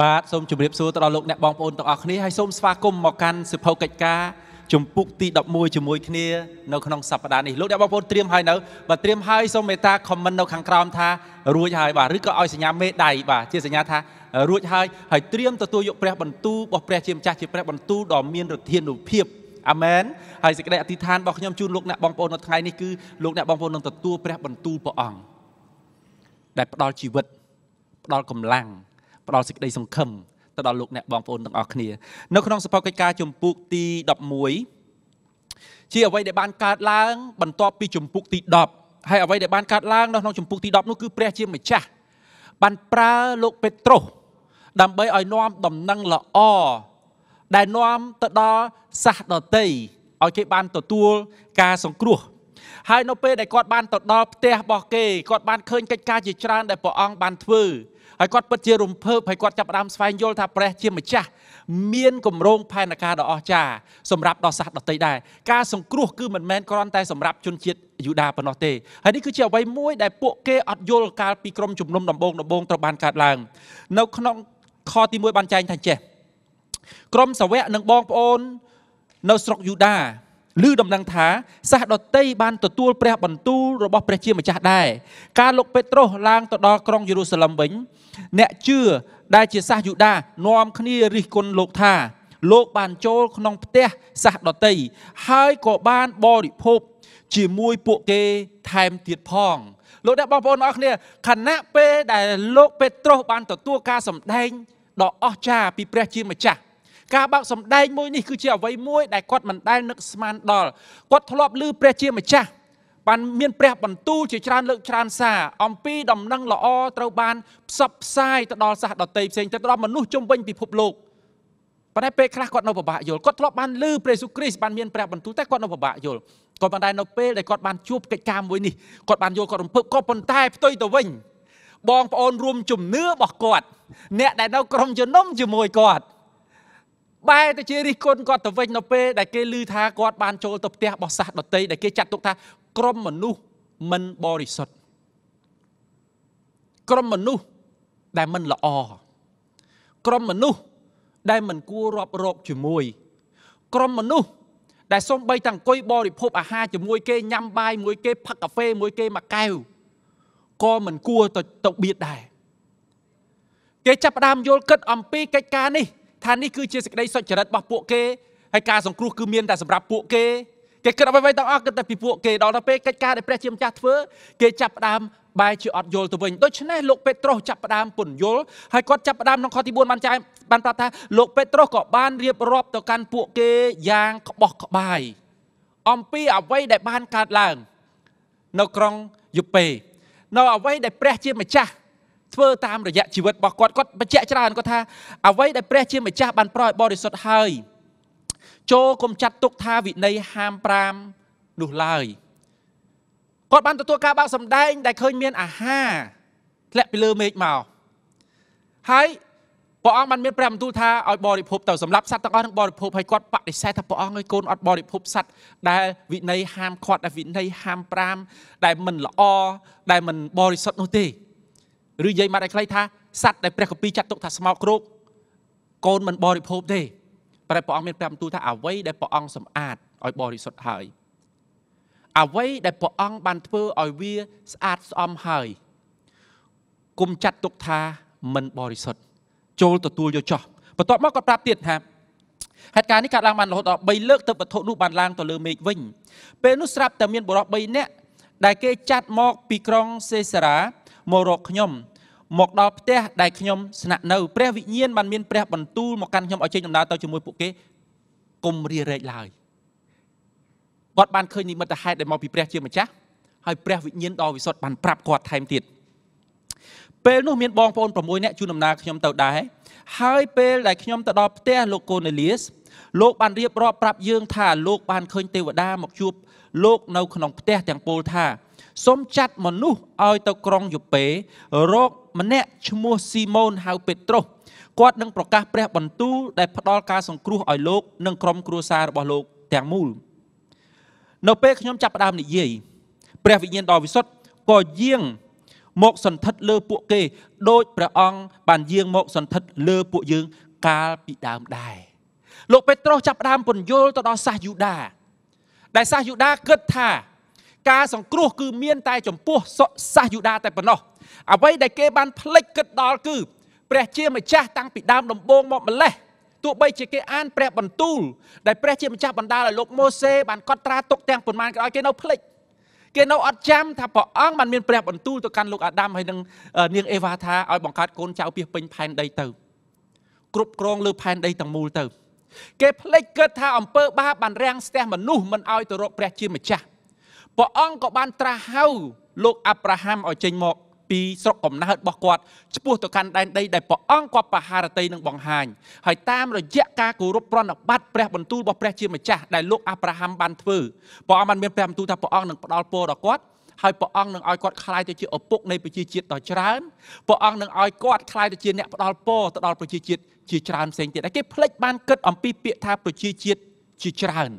បាទសូមជម្រាបសួរទៅដល់លោកអ្នកបងប្អូនទាំងអស់គ្នាហើយសូមស្វាគមន៍មកកាន់សិភៅកិច្ចការជំពូកទី11ជាមួយគ្នានៅក្នុងសប្តាហ៍នេះលោកអ្នកបងប្អូនត្រៀមហើយនៅបាទត្រៀមហើយសូមមេត្តាខមមិននៅខាងក្រោមថារួចហើយបាទឬក៏ឲ្យសញ្ញាមេដៃបាទជាសញ្ញាថារួចហើយហើយត្រៀមទទួលយកព្រះបន្ទូលរបស់ព្រះជាម្ចាស់ជាព្រះបន្ទូលដ៏មានឫទ្ធានុភាពអាមែនហើយសេចក្តីអធិដ្ឋានរបស់ខ្ញុំជូនលោកអ្នកបងប្អូននៅថ្ងៃនេះគឺលោកអ្នកបងប្អូននឹងទទួលព្រះបន្ទូលព្រះអង្គដែលផ្ដល់ជីវិតផ្ដល់កម្លាំងផ្ដល់សេចក្តីសង្ឃឹមទៅដល់លោកអ្នកបងប្អូនទាំងអស់គ្នា នៅក្នុងសភៅកិច្ចការជំពូកទី11ជាអ្វីដែលបានកើតឡើងបន្ទាប់ពីជំពូកទី10ហើយអ្វីដែលបានកើតឡើងនៅក្នុងជំពូកទី10នោះគឺព្រះជាម្ចាស់បានប្រើលោកពេត្រុសដើម្បីឲ្យនាំដំណឹងល្អដែលនាំទៅដល់សាសដតីឲ្យគេបានទទួលការសង្គ្រោះហើយនៅពេលដែលគាត់បានទៅដល់ផ្ទះរបស់គេគាត់បានឃើញកិច្ចការជាច្រើនដែលព្រះអង្គបានធ្វើហើយគាត់ពិតជារំភើបហើយគាត់ចាប់ផ្ដើមស្វែងយល់ថាព្រះជាម្ចាស់មានគម្រោងផែនការដ៏អស្ចារ្យសម្រាប់ដល់សាសដតីដែរការសង្គ្រោះគឺមិនមែនគ្រាន់តែសម្រាប់ជនជាតិយូដាប៉ុណ្ណោះទេហើយនេះគឺជាអ្វីមួយដែលពួកគេអត់យល់កាលពីក្រុមជំនុំដំបូងដំបូងត្រូវបានកើតឡើង នៅ ក្នុងខទី1បានចែងថាចេះក្រុមសាវកនិងបងប្អូននៅស្រុកយូដាឮដំណឹងថាសាសដតីបានទទួលព្រះបន្ទូលរបស់ព្រះជាម្ចាស់ដែរការលោកពេត្រុសឡើងទៅដល់ក្រុងយេរូសាឡិមវិញអ្នកជឿដែលជាសាសយូដានាំគ្នារិះគន់លោកថាលោកបានចូលក្នុងផ្ទះសាសដតីហើយក៏បានបរិភោគជាមួយពួកគេថែមទៀតផងលោកអ្នកបងប្អូនអរគ្នាខណៈពេលដែលលោកពេត្រុសបានទទួលការសម្ដែងដ៏អស្ចារ្យពីព្រះ ជាម្ចាស់ការបើកសម្ដែងមួយនេះគឺជាអ្វីមួយដែលគាត់មិនដែលនឹកស្មានដល់គាត់ធ្លាប់ឮព្រះជាម្ចាស់បានមានព្រះបន្ទូលជាច្រើនលើកច្រើនសារអំពីដំណឹងល្អត្រូវបានផ្សព្វផ្សាយទៅដល់សាសដតីផ្សេងទៅដល់មនុស្សជុំវិញពិភពលោកប៉ុន្តែពេលខ្លះគាត់នៅពិបាកយល់គាត់ធ្លាប់បានឮព្រះយេស៊ូវគ្រីស្ទបានមានព្រះបន្ទូលតែគាត់នៅពិបាកយល់គាត់ប៉ុន្តែនៅពេលដែលគាត់បានជួបកិច្ចការមួយនេះគាត់បានយល់គាត់រំភើបក៏ប៉ុន្តែផ្ទុយទៅវិញបងប្អូនរួមជំនឿរបស់គាត់ អ្នកដែលនៅក្រុមជំនុំជាមួយគាត់បែរទៅជារិះគន់គាត់ទៅវិញនៅពេលដែលគេឮថាគាត់បាន ចូលទៅផ្ទះរបស់សាសដតីដែលគេចាត់ទុកថា ក្រុមមនុស្សមិនបរិសុទ្ធក្រុមមនុស្សដែលមិនល្អក្រុមមនុស្សដែលមិនគួររាប់រកជាមួយ ក្រុមមនុស្សដែលសំបីតាំងអង្គុយបរិភពអាហារជាមួយ គេញ៉ាំបាយមួយគេផឹកកាហ្វេមួយគេមកកែវក៏មិនគួរទៅទៅបៀតដែរគេចាប់ផ្ដើមយល់គិត អំពីកិច្ចការនេះថានេះគឺជាសេចក្តីសុចរិតរបស់ពួកគេហើយការសង្គ្រោះគឺមានតែសម្រាប់ពួកគេគេគិតអ្វីៗទាំងអស់គិតតែពីពួកគេដល់ទៅពេលកិច្ចការដែលព្រះជាម្ចាស់ធ្វើគេចាប់ផ្ដើមបែរជាអត់យល់ទៅវិញដូច្នេះលោកពេត្រុសចាប់ផ្ដើមពន្យល់ហើយគាត់ចាប់ផ្ដើមក្នុងខទី4បានចែបានប្រាប់ថាលោកពេត្រុសក៏បានរៀបរាប់ទៅកាន់ពួកគេយ៉ាងក្បោះក្បាយអំពីអ្វីដែលបានកើតឡើងនៅក្រុងយូប៉េនៅអ្វីដែលព្រះជាម្ចាស់ធ្វើតាមរយៈជីវិតរបស់គាត់គាត់បញ្ជាក់ច្រើនគាត់ថាអ្វីដែលព្រះជាម្ចាស់បានប្រោសឲ្យបរិសុទ្ធហើយចូលកុំចាត់ទុកថាវិន័យហាម5នោះឡើយគាត់បានទទួលការបាក់សម្ដែង ដែលឃើញមានអាហារធ្លាក់ពីលើមេឃមកហើយព្រះអង្គបានមានព្រះបន្ទូលថាឲ្យបរិភពទៅសម្រាប់សត្វទាំងអស់នឹងបរិភពហើយគាត់បដិសេធថាព្រះអង្គឲ្យកូនអត់បរិភពសត្វដែលវិន័យហាមគាត់ដែលវិន័យហាម5ដែលមិនល្អដែលមិនបរិសុទ្ធនោះទេឬនិយាយមកឲ្យខ្លីថាសត្វដែលព្រះកពីចាត់ទុកថាស្មោកគ្រោកកូនមិនបរិភោគទេប្រែព្រះអង្គមានប្រាប់ទូថាអ្វីដែលព្រះអង្គសម្អាតឲ្យបរិសុទ្ធហើយអ្វីដែលព្រះអង្គបានធ្វើឲ្យវាស្អាតស្អំហើយគុំចាត់ទុកថាមិនបរិសុទ្ធចូលទទួលយកចោះបន្ទាប់មកក៏ប្រាប់ទៀតថាហេតុការណ៍នេះកើតឡើងបានរហូតដល់3លើកទើបវត្ថុនោះបានឡើងទៅលើមេឃវិញពេលនោះស្រាប់តែមានបុរស3នាក់ដែលគេចាត់មកពីក្រុង សេសារ៉ាមករកខ្ញុំមកដល់ផ្ទះដែលខ្ញុំស្នាក់នៅព្រះវិញ្ញាណបានមានព្រះបន្ទូលមកកាន់ខ្ញុំឲ្យចេញដំណើរទៅជាមួយពួកគេកុំរារែកឡើយគាត់បានឃើញនិមិត្តហេតុដែលមកពីព្រះជាម្ចាស់ហើយ ព្រះវិញ្ញាណដ៏វិសុទ្ធបានប្រាប់គាត់ថែមទៀតពេលនោះមានបងប្អូន6នាក់ជួនដំណើរខ្ញុំទៅដែរហើយពេលដែលខ្ញុំទៅដល់ផ្ទះលោកកូនេលីសលោកបានរៀបរាប់ប្រាប់យើង ថាលោកបានឃើញទេវតា មកជួបលោកនៅក្នុងផ្ទះទាំងពោលថាសូមចាត់មនុស្សឲ្យទៅក្រុងយូប៉េរកម្នាក់ឈ្មោះស៊ីម៉ូនហៅ ពេត្រុសគាត់នឹងប្រកាសព្រះបន្ទូលដែលផ្ដល់ការសង្គ្រោះឲ្យលោកនិងក្រុមគ្រួសាររបស់លោកទាំងមូលនៅពេលខ្ញុំចាប់ផ្ដើមនិយាយព្រះវិញ្ញាណដ៏វិសុទ្ធក៏យាងមកសន្ធិដ្ឋលើពួកគេដោយព្រះអង្គបានយាងមកសន្ធិដ្ឋលើពួកយើងកាលពីដើមដែរលោកពេត្រុសចាប់ផ្ដើមពន្យល់ទៅដល់សាសយូដា ដែលសាសយូដាគិតថាការសង្គ្រោះគឺមានតែចំពោះសាសយូដាតែប៉ុណ្ណោះអ្វីដែលគេបានផ្លិចគិតដល់គឺព្រះជាម្ចាស់តាំងពីដើមដំបូងមកម្លេះទោះបីជាគេអានព្រះបន្ទូលដែលព្រះជាម្ចាស់បណ្ដាលឲ្យលោកម៉ូសេបានកត់ត្រាទុកទាំងប៉ុន្មានក៏ដោយគេនៅភ្លេចគេនៅអត់ចាំថាព្រះអង្គបានមានព្រះបន្ទូលទៅកាន់លោកអាដាមហើយនឹងនាងអេវ៉ាថាឲ្យបង្កើតកូនចៅពីពេញផែនដីទៅ គ្រប់គ្រងលើផែនដីទាំងមូលទៅ គេភ្លេចគិតថាអំពើបាបបានរាំងស្ទះមនុស្សមិនឲ្យទៅរកព្រះជាម្ចាស់ព្រះអង្គក៏បានត្រាស់ហៅលោកអាប់រ៉ាហាំឲ្យចេញមកពីស្រុកកំណើតរបស់គាត់ឆ្ពោះទៅកាន់ដែនដីដែលព្រះអង្គគាត់បហារតីនឹងបង្ហាញហើយតាមរយៈការគោរពប្រណិប័តព្រះបន្ទូលរបស់ព្រះជាម្ចាស់ដែលលោកអាប់រ៉ាហាំបានធ្វើព្រះអង្គបានមានព្រះបន្ទូលថាព្រះអង្គនឹងផ្ដល់ពរដល់គាត់ហើយព្រះអង្គនឹងឲ្យគាត់ខ្លាយទៅជាឪពុកនៃប្រជាជាតិដ៏ច្រើនព្រះអង្គនឹងឲ្យគាត់ខ្លាយទៅជាអ្នកផ្ដល់ពរទៅដល់ប្រជាជាតិជាច្រើនផ្សេងទៀតហើយគេភ្លេចបានគិតអំពីពាក្យថាប្រជាជាតិជាច្រើន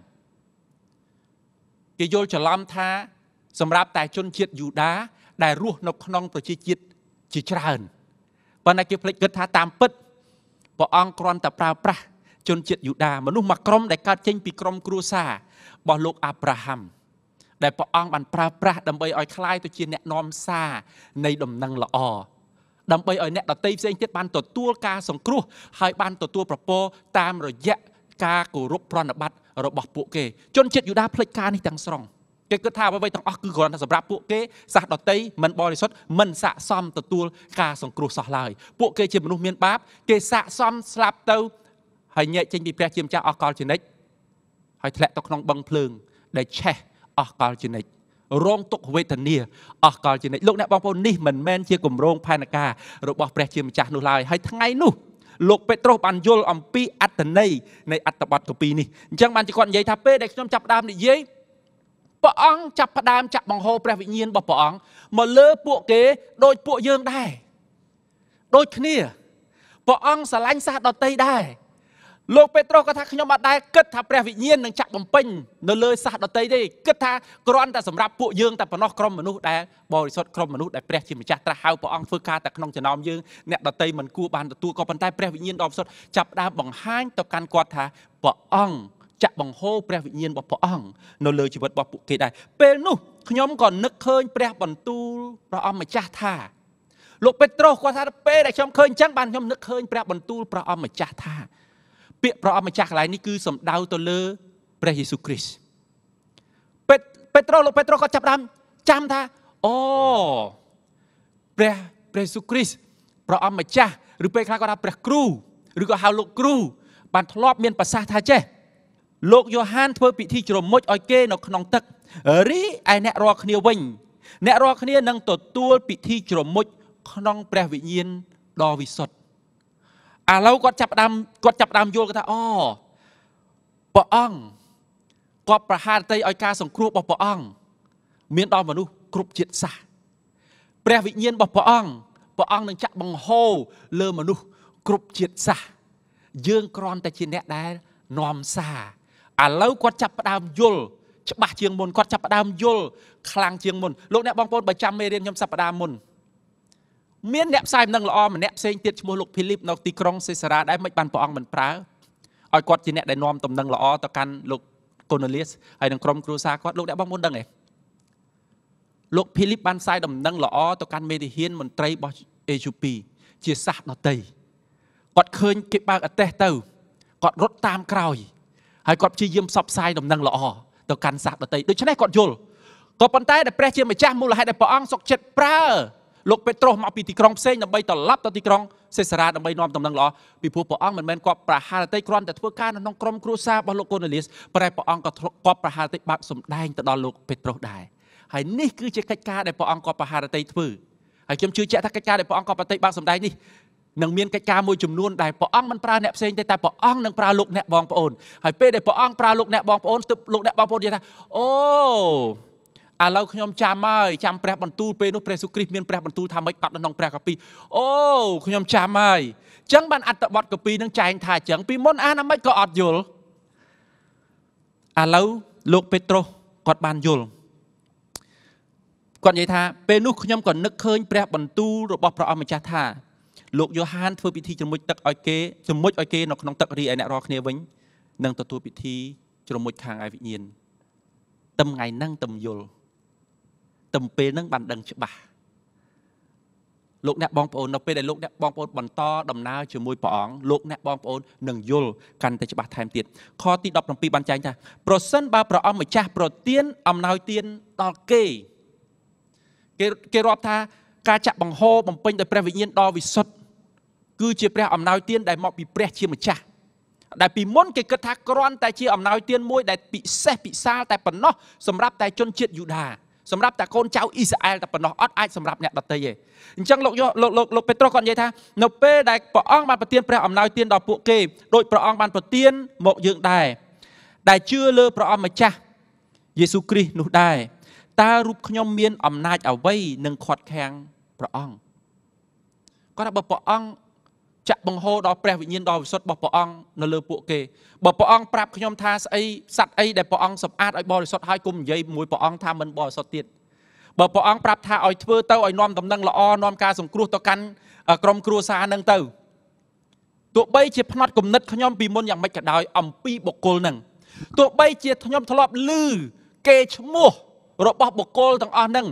គេយល់ច្រឡំថា សម្រាប់តែជនជាតិយូដាដែលរស់នៅក្នុងប្រជាជាតិជាច្រើនប៉ុន្តែគេភ្លេចគិតថាតាមពិតព្រះអង្គគ្រាន់តែប្រើប្រាស់ជនជាតិយូដាមនុស្សមួយក្រុមដែលកើតចេញពីក្រុមគ្រួសាររបស់លោកអាប់រ៉ាហាំដែលព្រះអង្គបានប្រើប្រាស់ដើម្បីឲ្យคล้ายទៅជាអ្នកនាំសារនៃដំណឹងល្អដើម្បីឲ្យអ្នកដតីផ្សេងទៀតបានទទួលការសង្គ្រោះហើយបានទទួលប្រពោតាមរយៈការគោរពប្រណិប័តរបស់ពួកគេជនជាតិយូដាភ្លេចការនេះទាំងស្រុង។គេគិតថាអ្វីៗទាំងអស់គឺគ្រាន់តែសម្រាប់ពួកគេសាសដតីមិនបរិសុទ្ធមិនស័កសមទទួលការសង្គ្រោះសោះឡើយពួកគេជាមនុស្សមានបាបគេស័កសមស្លាប់ទៅហើយញែកចេញពីព្រះជាម្ចាស់អស់កលជានិច្ចហើយធ្លាក់ទៅក្នុងបឹងភ្លើង ដែល ឆេះអស់កលជានិច្ចរង ទុក្ខវេទនាអស់កលជានិច្ចលោកអ្នកបងប្អូននេះមិនមែនជាគម្រោងផែនការរបស់ព្រះជាម្ចាស់នោះឡើយហើយថ្ងៃនោះលោកពេត្រុសបានយល់អំពីអត្តន័យនៃអត្តបទកពីនេះអញ្ចឹងបានជាគាត់និយាយថាពេលដែលខ្ញុំចាប់ដើមនិយាយព្រះអង្គចាប់ផ្ដើមចាក់បង្ហូរព្រះវិញ្ញាណរបស់ព្រះអង្គមកលើពួកគេដូចពួកយើងដែរដូចគ្នាព្រះអង្គស្រឡាញ់សាសដតីដែរលោកពេត្រុសក៏ថាខ្ញុំអត់ដែរគិតថាព្រះវិញ្ញាណនឹងចាក់បំពេញនៅលើសាសដតីទេគិតថាគ្រាន់តែសម្រាប់ពួកយើងតែប៉ុណ្ណោះក្រុមមនុស្សដែលបរិសុទ្ធក្រុមមនុស្សដែលព្រះជាម្ចាស់ត្រាស់ហៅព្រះអង្គធ្វើការតែក្នុងចំណោមយើងអ្នកដតីមិនគួរបានទទួលក៏ប៉ុន្តែព្រះវិញ្ញាណដ៏បរិសុទ្ធចាប់ដើមបង្ហាញទៅកាន់គាត់ថាព្រះអង្គចាក់បង្ហូរព្រះវិញ្ញាណរបស់ព្រះអង្គនៅលើជីវិតរបស់ពួកគេដែរពេលនោះខ្ញុំក៏នឹកឃើញព្រះបន្ទូលព្រះអង្គម្ចាស់ថាលោកពេត្រុសគាត់ថាពេលដែលខ្ញុំឃើញអញ្ចឹងបានខ្ញុំនឹកឃើញព្រះបន្ទូលព្រះអង្គម្ចាស់ថាពាក្យព្រះអង្គម្ចាស់កន្លែងនេះគឺសំដៅទៅលើព្រះយេស៊ូវគ្រីស្ទពេពេត្រុសលោកពេត្រុសគាត់ចាប់ដើមចាំថាអូព្រះព្រះយេស៊ូវគ្រីស្ទព្រះអង្គម្ចាស់ឬពេលខ្លះគាត់ថាព្រះគ្រូឬក៏ហៅលោកគ្រូបានធ្លាប់មានប្រសាសន៍ថាចេះលោកយ៉ូហានធ្វើពិធីជ្រមុជឲ្យគេនៅក្នុង ទឹក រីឯអ្នករាល់គ្នាវិញអ្នករាល់គ្នានឹងទទួលពិធីជ្រមុជក្នុង ព្រះវិញ្ញាណដ៏វិសុទ្ធឥឡូវគាត់ចាប់ដើមគាត់ចាប់ដើមយល់គាត់ថាអូព្រះអង្គគាត់ប្រហារតីឲ្យការសង្គ្រោះរបស់ព្រះអង្គមានដល់មនុស្សគ្រប់ជាតិសាសន៍ព្រះវិញ្ញាណរបស់ព្រះអង្គព្រះអង្គនឹងចាក់បង្ហូរលើមនុស្សគ្រប់ជាតិសាសន៍យើងគ្រាន់តែជាអ្នកដែលនាំសារឥឡូវគាត់ចាប់ផ្ដើមយល់ច្បាស់ជាងមុនគាត់ចាប់ផ្ដើមយល់ខ្លាំងជាងមុនលោកអ្នកបងប្អូនបើចាំមេរៀនខ្ញុំសប្ដាហ៍មុនមានអ្នកផ្សាយដំណឹងល្អម្នាក់ផ្សេងទៀតឈ្មោះលោកភីលីបនៅទីក្រុងសេសារ៉ាដែរមិនបានព្រះអង្គមិនប្រើឲ្យគាត់ជាអ្នកដែលនាំដំណឹងល្អទៅកាន់លោកកូណូលីសហើយនឹងក្រុមគ្រួសារគាត់លោកអ្នកបងប្អូនដឹងទេលោកភីលីបបានផ្សាយដំណឹងល្អទៅកាន់មេតិហានមន្ត្រីរបស់អេជូពីជាសាសដតីគាត់ឃើញគេបើកអតេះទៅគាត់រត់តាមក្រោយហើយគាត់ព្យាយាមផ្សព្វផ្សាយដំណឹងល្អទៅកាន់សាសដតីដូច្នេះគាត់យល់ក៏ប៉ុន្តែដែលព្រះជាម្ចាស់មូលហេតុដែលព្រះអង្គសុកចិត្តប្រើលោកពេត្រុសមកពីទីក្រុងផ្សេងដើម្បីត្រឡប់ទៅទីក្រុងសេសារ៉ាដើម្បីនាំដំណឹងល្អពីព្រោះព្រះអង្គមិនមែនគាត់ប្រហារតីគ្រាន់តែធ្វើការនៅក្នុងក្រុមគ្រួសាររបស់លោកកូនលីសប្រែព្រះអង្គក៏គាត់ប្រហារតីបាក់សម្ដែងទៅដល់លោកពេត្រុសដែរហើយនេះគឺជាកិច្ចការដែលព្រះអង្គគាត់ប្រហារតីធ្វើហើយខ្ញុំជឿជាក់ថាកិច្ចការដែលព្រះអង្គគាត់ប្រតិបាក់សម្ដែងនេះនឹងមានកិច្ចការមួយចំនួនដែលព្រះអង្គមិនប្រើអ្នកផ្សេងទេតែព្រះអង្គនឹងប្រើលោកអ្នកបងប្អូនហើយពេលដែលព្រះអង្គប្រើលោកអ្នកបងប្អូនទើបលោកអ្នកបងប្អូននិយាយថាអូឥឡូវខ្ញុំចាំហើយចាំព្រះបន្ទូលពេលនោះព្រះសុគ្រីស្ទមានព្រះ បន្ទូលថាម៉េចបាត់នៅក្នុងព្រះកាពីអូខ្ញុំចាំហើយអញ្ចឹងបានអត្តបទកាពីនឹងចែងថាអញ្ចឹងពីមុនអានអាម៉េចក៏អត់យល់ឥឡូវលោកពេត្រុសគាត់បានយល់គាត់និយាយថាពេលនោះខ្ញុំក៏នឹកឃើញព្រះបន្ទូលរបស់ព្រះអម្ចាស់ថាលោកយ៉ូហានធ្វើពិធីជ្រមុជទឹកឲ្យគេជ្រមុជឲ្យគេនៅក្នុងទឹករីឯអ្នករាល់គ្នាវិញនឹងទទួលពិធីជ្រមុជខាងឯវិញ្ញាណឹមថ្ងៃហ្នឹងតឹមយល់តឹមពេលហ្នឹងបានដឹងច្បាស់លោកអ្នកបងប្អូននៅពេលដែលលោកអ្នកបងប្អូនបន្តដំណើរជាមួយព្រះអង្គលោកអ្នកបងប្អូននឹងយល់កាន់តែច្បាស់ថែមទៀតខទី17បានចែងថាប្រសិនបើព្រះអង្គម្ចាស់ប្រទានអំណោយទានដល់គេគេគេរាប់ថា ការចាក់បង្ហោបំពេញដោយព្រះវិញ្ញាណដ៏វិសុទ្ធគឺជាព្រះអំណោយទានដែលមកពីព្រះជាម្ចាស់ដែលពីមុនគេគិតថាគ្រាន់តែជាអំណោយទានមួយដែលពិសេសពិសាលតែប៉ុណ្ណោះសម្រាប់តែជនជាតិយូដាសម្រាប់តែកូនចៅអ៊ីស្រាអែលតែប៉ុណ្ណោះអត់អាចសម្រាប់អ្នកដទៃទេអញ្ចឹងលោកលោកលោកលោកពេត្រុសគាត់និយាយថានៅពេលដែលព្រះអង្គបានប្រទានព្រះអំណោយទានដល់ពួកគេដោយព្រះអង្គបានប្រទានមកយើងដែរដែលជឿលើព្រះអង្គម្ចាស់យេស៊ូគ្រីស្ទនោះដែរតើរូបខ្ញុំមានអំណាចអ្វីនឹងខាត់ខាំងព្រះអង្គគាត់ថាបើព្រះអង្គចាក់បង្ហូរដល់ព្រះវិញ្ញាណដ៏វិសុទ្ធរបស់ព្រះអង្គនៅលើពួកគេបើព្រះអង្គប្រាប់ខ្ញុំថាស្អីសัตว์អីដែលព្រះអង្គសម្អាតឲ្យបរិសុទ្ធហើយគុំនិយាយមួយព្រះអង្គថាមិនបរិសុទ្ធទៀតបើព្រះអង្គប្រាប់ថាឲ្យធ្វើទៅឲ្យនាំដំណឹងល្អនាំការសង្គ្រោះទៅកាន់ក្រុមគ្រួសារនឹងទៅទោះបីជាផ្នត់គំនិតខ្ញុំពីមុនយ៉ាងម៉េចក៏ដោយអំពីបុគ្គលនឹងទោះបីជាខ្ញុំធ្លាប់ឮគេឈ្មោះរបស់បុគ្គលទាំងអស់នឹង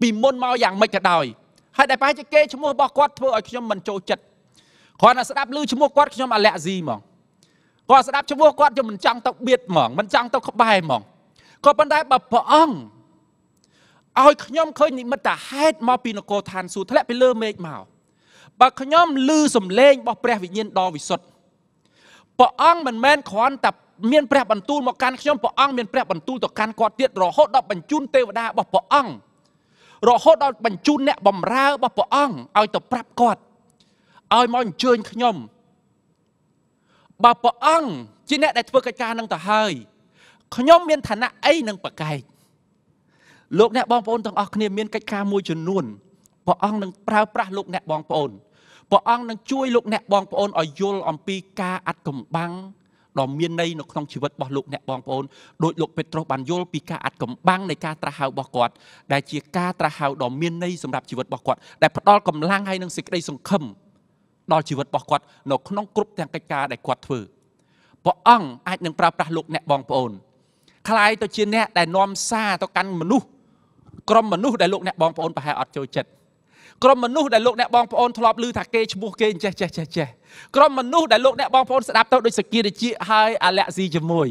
ពីមុនមកយ៉ាងម៉េចក៏ដោយហើយដែលប្រហែលជាគេឈ្មោះរបស់គាត់ធ្វើឲ្យខ្ញុំមិនចូលចិត្តគាត់តែស្ដាប់ឮឈ្មោះគាត់ខ្ញុំអាឡាក់ស៊ីហ្មងគាត់ស្ដាប់ឈ្មោះគាត់ខ្ញុំមិនចង់ទៅបៀតហ្មងមិនចង់ទៅក្បែរហ្មងក៏ប៉ុន្តែបើព្រះអង្គឲ្យខ្ញុំឃើញនិមិត្តហេតុមកពីនគរឋានសួគ៌ធ្លាក់ពីលើមេឃមកបើខ្ញុំឮសំឡេងរបស់ព្រះ វិញ្ញាណដ៏វិសុទ្ធព្រះអង្គមិនមែនគ្រាន់តែមានព្រះបន្ទូលមកកាន់ខ្ញុំព្រះអង្គមានព្រះបន្ទូលទៅកាន់គាត់ទៀតរហូតដល់បញ្ជូនទេវតារបស់ព្រះអង្គរហូតដល់បញ្ជូនអ្នកបម្រើរបស់ព្រះអង្គឲ្យទៅប្រាប់គាត់ឲ្យមកអញ្ជើញខ្ញុំបើព្រះអង្គជាអ្នកដែលធ្វើកិច្ចការនឹងទៅហើយខ្ញុំមានឋានៈអីនឹងប្រកែកលោកអ្នកបងប្អូនទាំងអស់គ្នាមានកិច្ចការមួយចំនួនព្រះអង្គនឹងប្រើប្រាស់លោកអ្នកបងប្អូនព្រះអង្គនឹងជួយលោកអ្នកបងប្អូនឲ្យយល់អំពីការអាត់កំបាំងដ៏មានន័យនៅក្នុងជីវិតរបស់លោកអ្នកបងប្អូនដោយលោកពេត្រុសបានយល់ពីការអាត់កំបាំងនៃការត្រាស់ហៅរបស់គាត់ដែលជាការត្រាស់ហៅដ៏មានន័យសម្រាប់ជីវិតរបស់គាត់ដែលផ្ដល់កម្លាំងឲ្យនឹងសេចក្តីសង្ឃឹមដល់ជីវិតរបស់គាត់ នៅក្នុងគ្រប់ទាំងកិច្ចការដែលគាត់ធ្វើព្រះអង្គអាចនឹងប្រើប្រាស់លោកអ្នកបងប្អូនคล้ายទៅជាអ្នកដែលនាំសារទៅកាន់មនុស្សក្រុមមនុស្សដែលលោកអ្នកបងប្អូនប្រហែលអត់ចូលចិត្តក្រុមមនុស្សដែលលោកអ្នកបងប្អូនធ្លាប់ឮថាគេឈ្មោះគេចេះចេះចេះចេះក្រុមមនុស្សដែលលោកអ្នកបងប្អូនស្ដាប់ទៅដូចសក្កិរិជាហើយអាឡាក់ស៊ីជាមួយ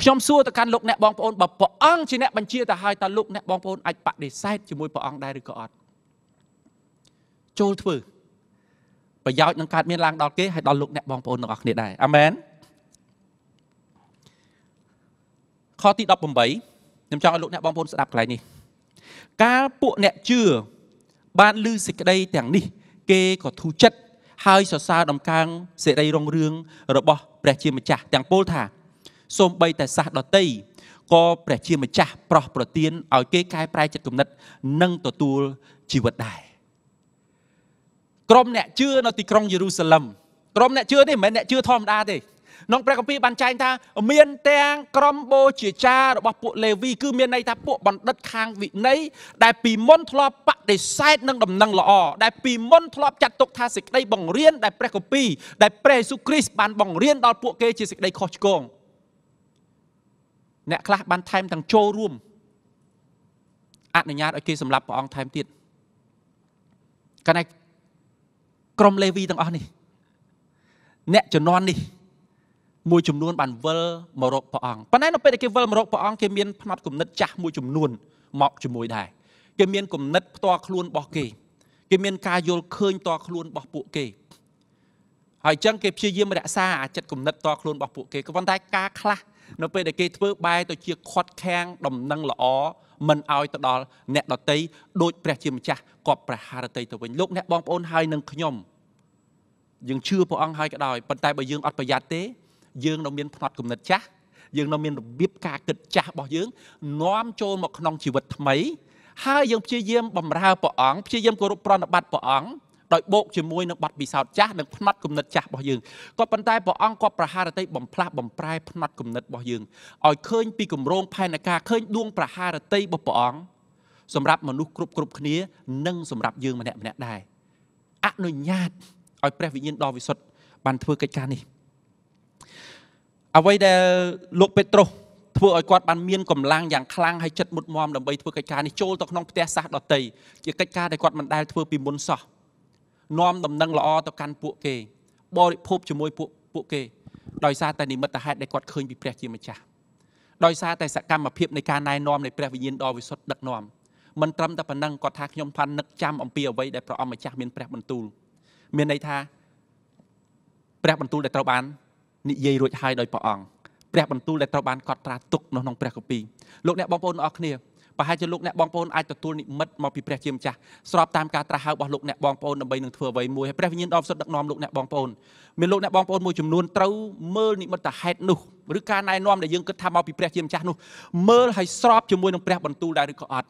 ខ្ញុំសួរទៅកាន់លោកអ្នកបងប្អូនបើព្រះអង្គជាអ្នកបញ្ជាទៅហើយតើលោកអ្នកបងប្អូនអាចបដិសេធជាមួយព្រះអង្គដែរឬក៏អត់ចូលធ្វើប្រយោជន៍នឹងកើតមានឡើងដល់គេហើយដល់លោកអ្នកបងប្អូនទាំងអស់គ្នាដែរអាមែនខទី18ខ្ញុំចង់ឲ្យលោកអ្នកបងប្អូនស្ដាប់កន្លែងនេះ កាលពួកអ្នកជឿបានឮសេចក្តី ទាំងនេះ គេក៏ធូរចិត្តហើយសរសើរដំកើងសេរីរុងរឿងរបស់ព្រះជាម្ចាស់ទាំងពោលថាសូម្បីតែសះដតីក៏ព្រះជាម្ចាស់ប្រោះប្រទានឲ្យគេកែប្រែចិត្តគំនិត និង ទទួលជីវិតដែរក្រុមអ្នកជឿនៅទីក្រុងយេរូសាឡិមក្រុមអ្នកជឿនេះមិនមែនអ្នកជឿធម្មតាទេក្នុងព្រះគម្ពីរបានចែងថាមានទាំងក្រុមបូជាចាររបស់ពួកលេវីគឺមានន័យថាពួកបណ្ឌិតខាងវិន័យដែលពីមុនធ្លាប់បដិសេធនឹងដំណឹងល្អដែលពីមុនធ្លាប់ចាត់ទុកថាសេចក្តីបង្រៀនដែលព្រះគម្ពីរដែលព្រះយេស៊ូវគ្រីស្ទបានបង្រៀនដល់ពួកគេជាសេចក្តីខុសឆ្គងអ្នកខ្លះបានថែមទាំងចូលរួមអនុញ្ញាតឲ្យគេសម្លាប់ព្រះអង្គថែមទៀតកាលណាក្រុមលេវីទាំងអស់នេះអ្នកជំនាន់នេះមួយចំនួនបានវិលមករកព្រះអង្គប៉ុន្តែនៅពេលដែលគេវិលមករកព្រះអង្គគេមានផ្នត់គំនិតចាស់មួយចំនួនមកជាមួយដែរគេមានគំនិតផ្ទាល់ខ្លួនរបស់គេគេមានការយល់ឃើញផ្ទាល់ខ្លួនរបស់ពួកគេហើយអញ្ចឹងគេព្យាយាមរក្សាអាចិត្តគំនិតផ្ទាល់ខ្លួនរបស់ពួកគេក៏ប៉ុន្តែការខ្លះនៅពេលដែលគេធ្វើបែរទៅជា ខាត់ខាំងដំណឹងល្អមិនឲ្យទៅដល់អ្នកដតីដោយព្រះជាម្ចាស់គប់ព្រះハរតីទៅវិញលោកអ្នកបងប្អូនហើយនឹងខ្ញុំយើងជឿព្រះអង្គហើយក៏ដោយប៉ុន្តែបើយើងអត់ប្រយ័ត្នទេយើងនៅមានផ្នត់គំនិតចាស់យើងនៅមានរបៀបការគិតចាស់របស់យើងនាំចូលមកក្នុងជីវិតថ្មីហើយយើងព្យាយាមបំរើព្រះអង្គព្យាយាមគោរពប្រណិប័តព្រះអង្គដោយបូកជាមួយនឹងប័ណ្ណពិសោធន៍ចាស់និងផ្នត់គំនិតចាស់របស់យើងក៏ប៉ុន្តែព្រះអង្គគាត់ប្រហារតីបំផ្លាស់បំប្រែផ្នត់គំនិតរបស់យើងឲ្យឃើញពីគម្រោងផែនការឃើញដួងប្រហារតីរបស់ព្រះអង្គសម្រាប់មនុស្សគ្រប់គ្រប់គ្នានិងសម្រាប់យើងម្នាក់ម្នាក់ដែរអនុញ្ញាតឲ្យព្រះវិញ្ញាណដ៏វិសុទ្ធបានធ្វើកិច្ចការនេះអ្វីដែលលោកពេត្រុសធ្វើឲ្យគាត់បានមានកម្លាំងយ៉ាងខ្លាំងហើយចិត្តមុតមមដើម្បីធ្វើកិច្ចការនេះចូលទៅក្នុងផ្ទះសាសដតីជាកិច្ចការដែលគាត់មិនដែលធ្វើពីមុនសោះនាំដំណឹងល្អទៅកាន់ពួកគេបរិភោគជាមួយពួកពួកគេដោយសារតែនិមិត្តហេតុដែលគាត់ឃើញពីព្រះជាម្ចាស់ដោយសារតែសកម្មភាពនៃការណែនាំនៃព្រះវិញ្ញាណដ៏វិសុទ្ធដឹកនាំមិនត្រឹមតែប៉ុណ្ណឹងគាត់ថាខ្ញុំផាននឹកចាំអំពីអ្វីដែលព្រះអង្គម្ចាស់មានព្រះបន្ទូលមានន័យថាព្រះបន្ទូលដែលត្រូវបាននិយាយរួចហើយដោយព្រះអង្គព្រះបន្ទូលដែលត្រូវបានកត់ត្រាទុកនៅក្នុងព្រះគម្ពីរលោកអ្នកបងប្អូនអរគ្នាប្រហែលជាលោកអ្នកបងប្អូនអាចទទួលនិមិត្តមកពីព្រះជាម្ចាស់ស្របតាមការត្រាស់ហៅរបស់លោកអ្នកបងប្អូនដើម្បីនឹងធ្វើអ្វីមួយហើយព្រះវិញ្ញាណដ៏បរិសុទ្ធដឹកនាំលោកអ្នកបងប្អូនមានលោកអ្នកបងប្អូនមួយចំនួនត្រូវមើលនិមិត្តហេតុនោះឬការណែនាំដែលយើងគិតថាមកពីព្រះជាម្ចាស់នោះមើលឲ្យស្របជាមួយនឹងព្រះបន្ទូលដែរឬក៏អត់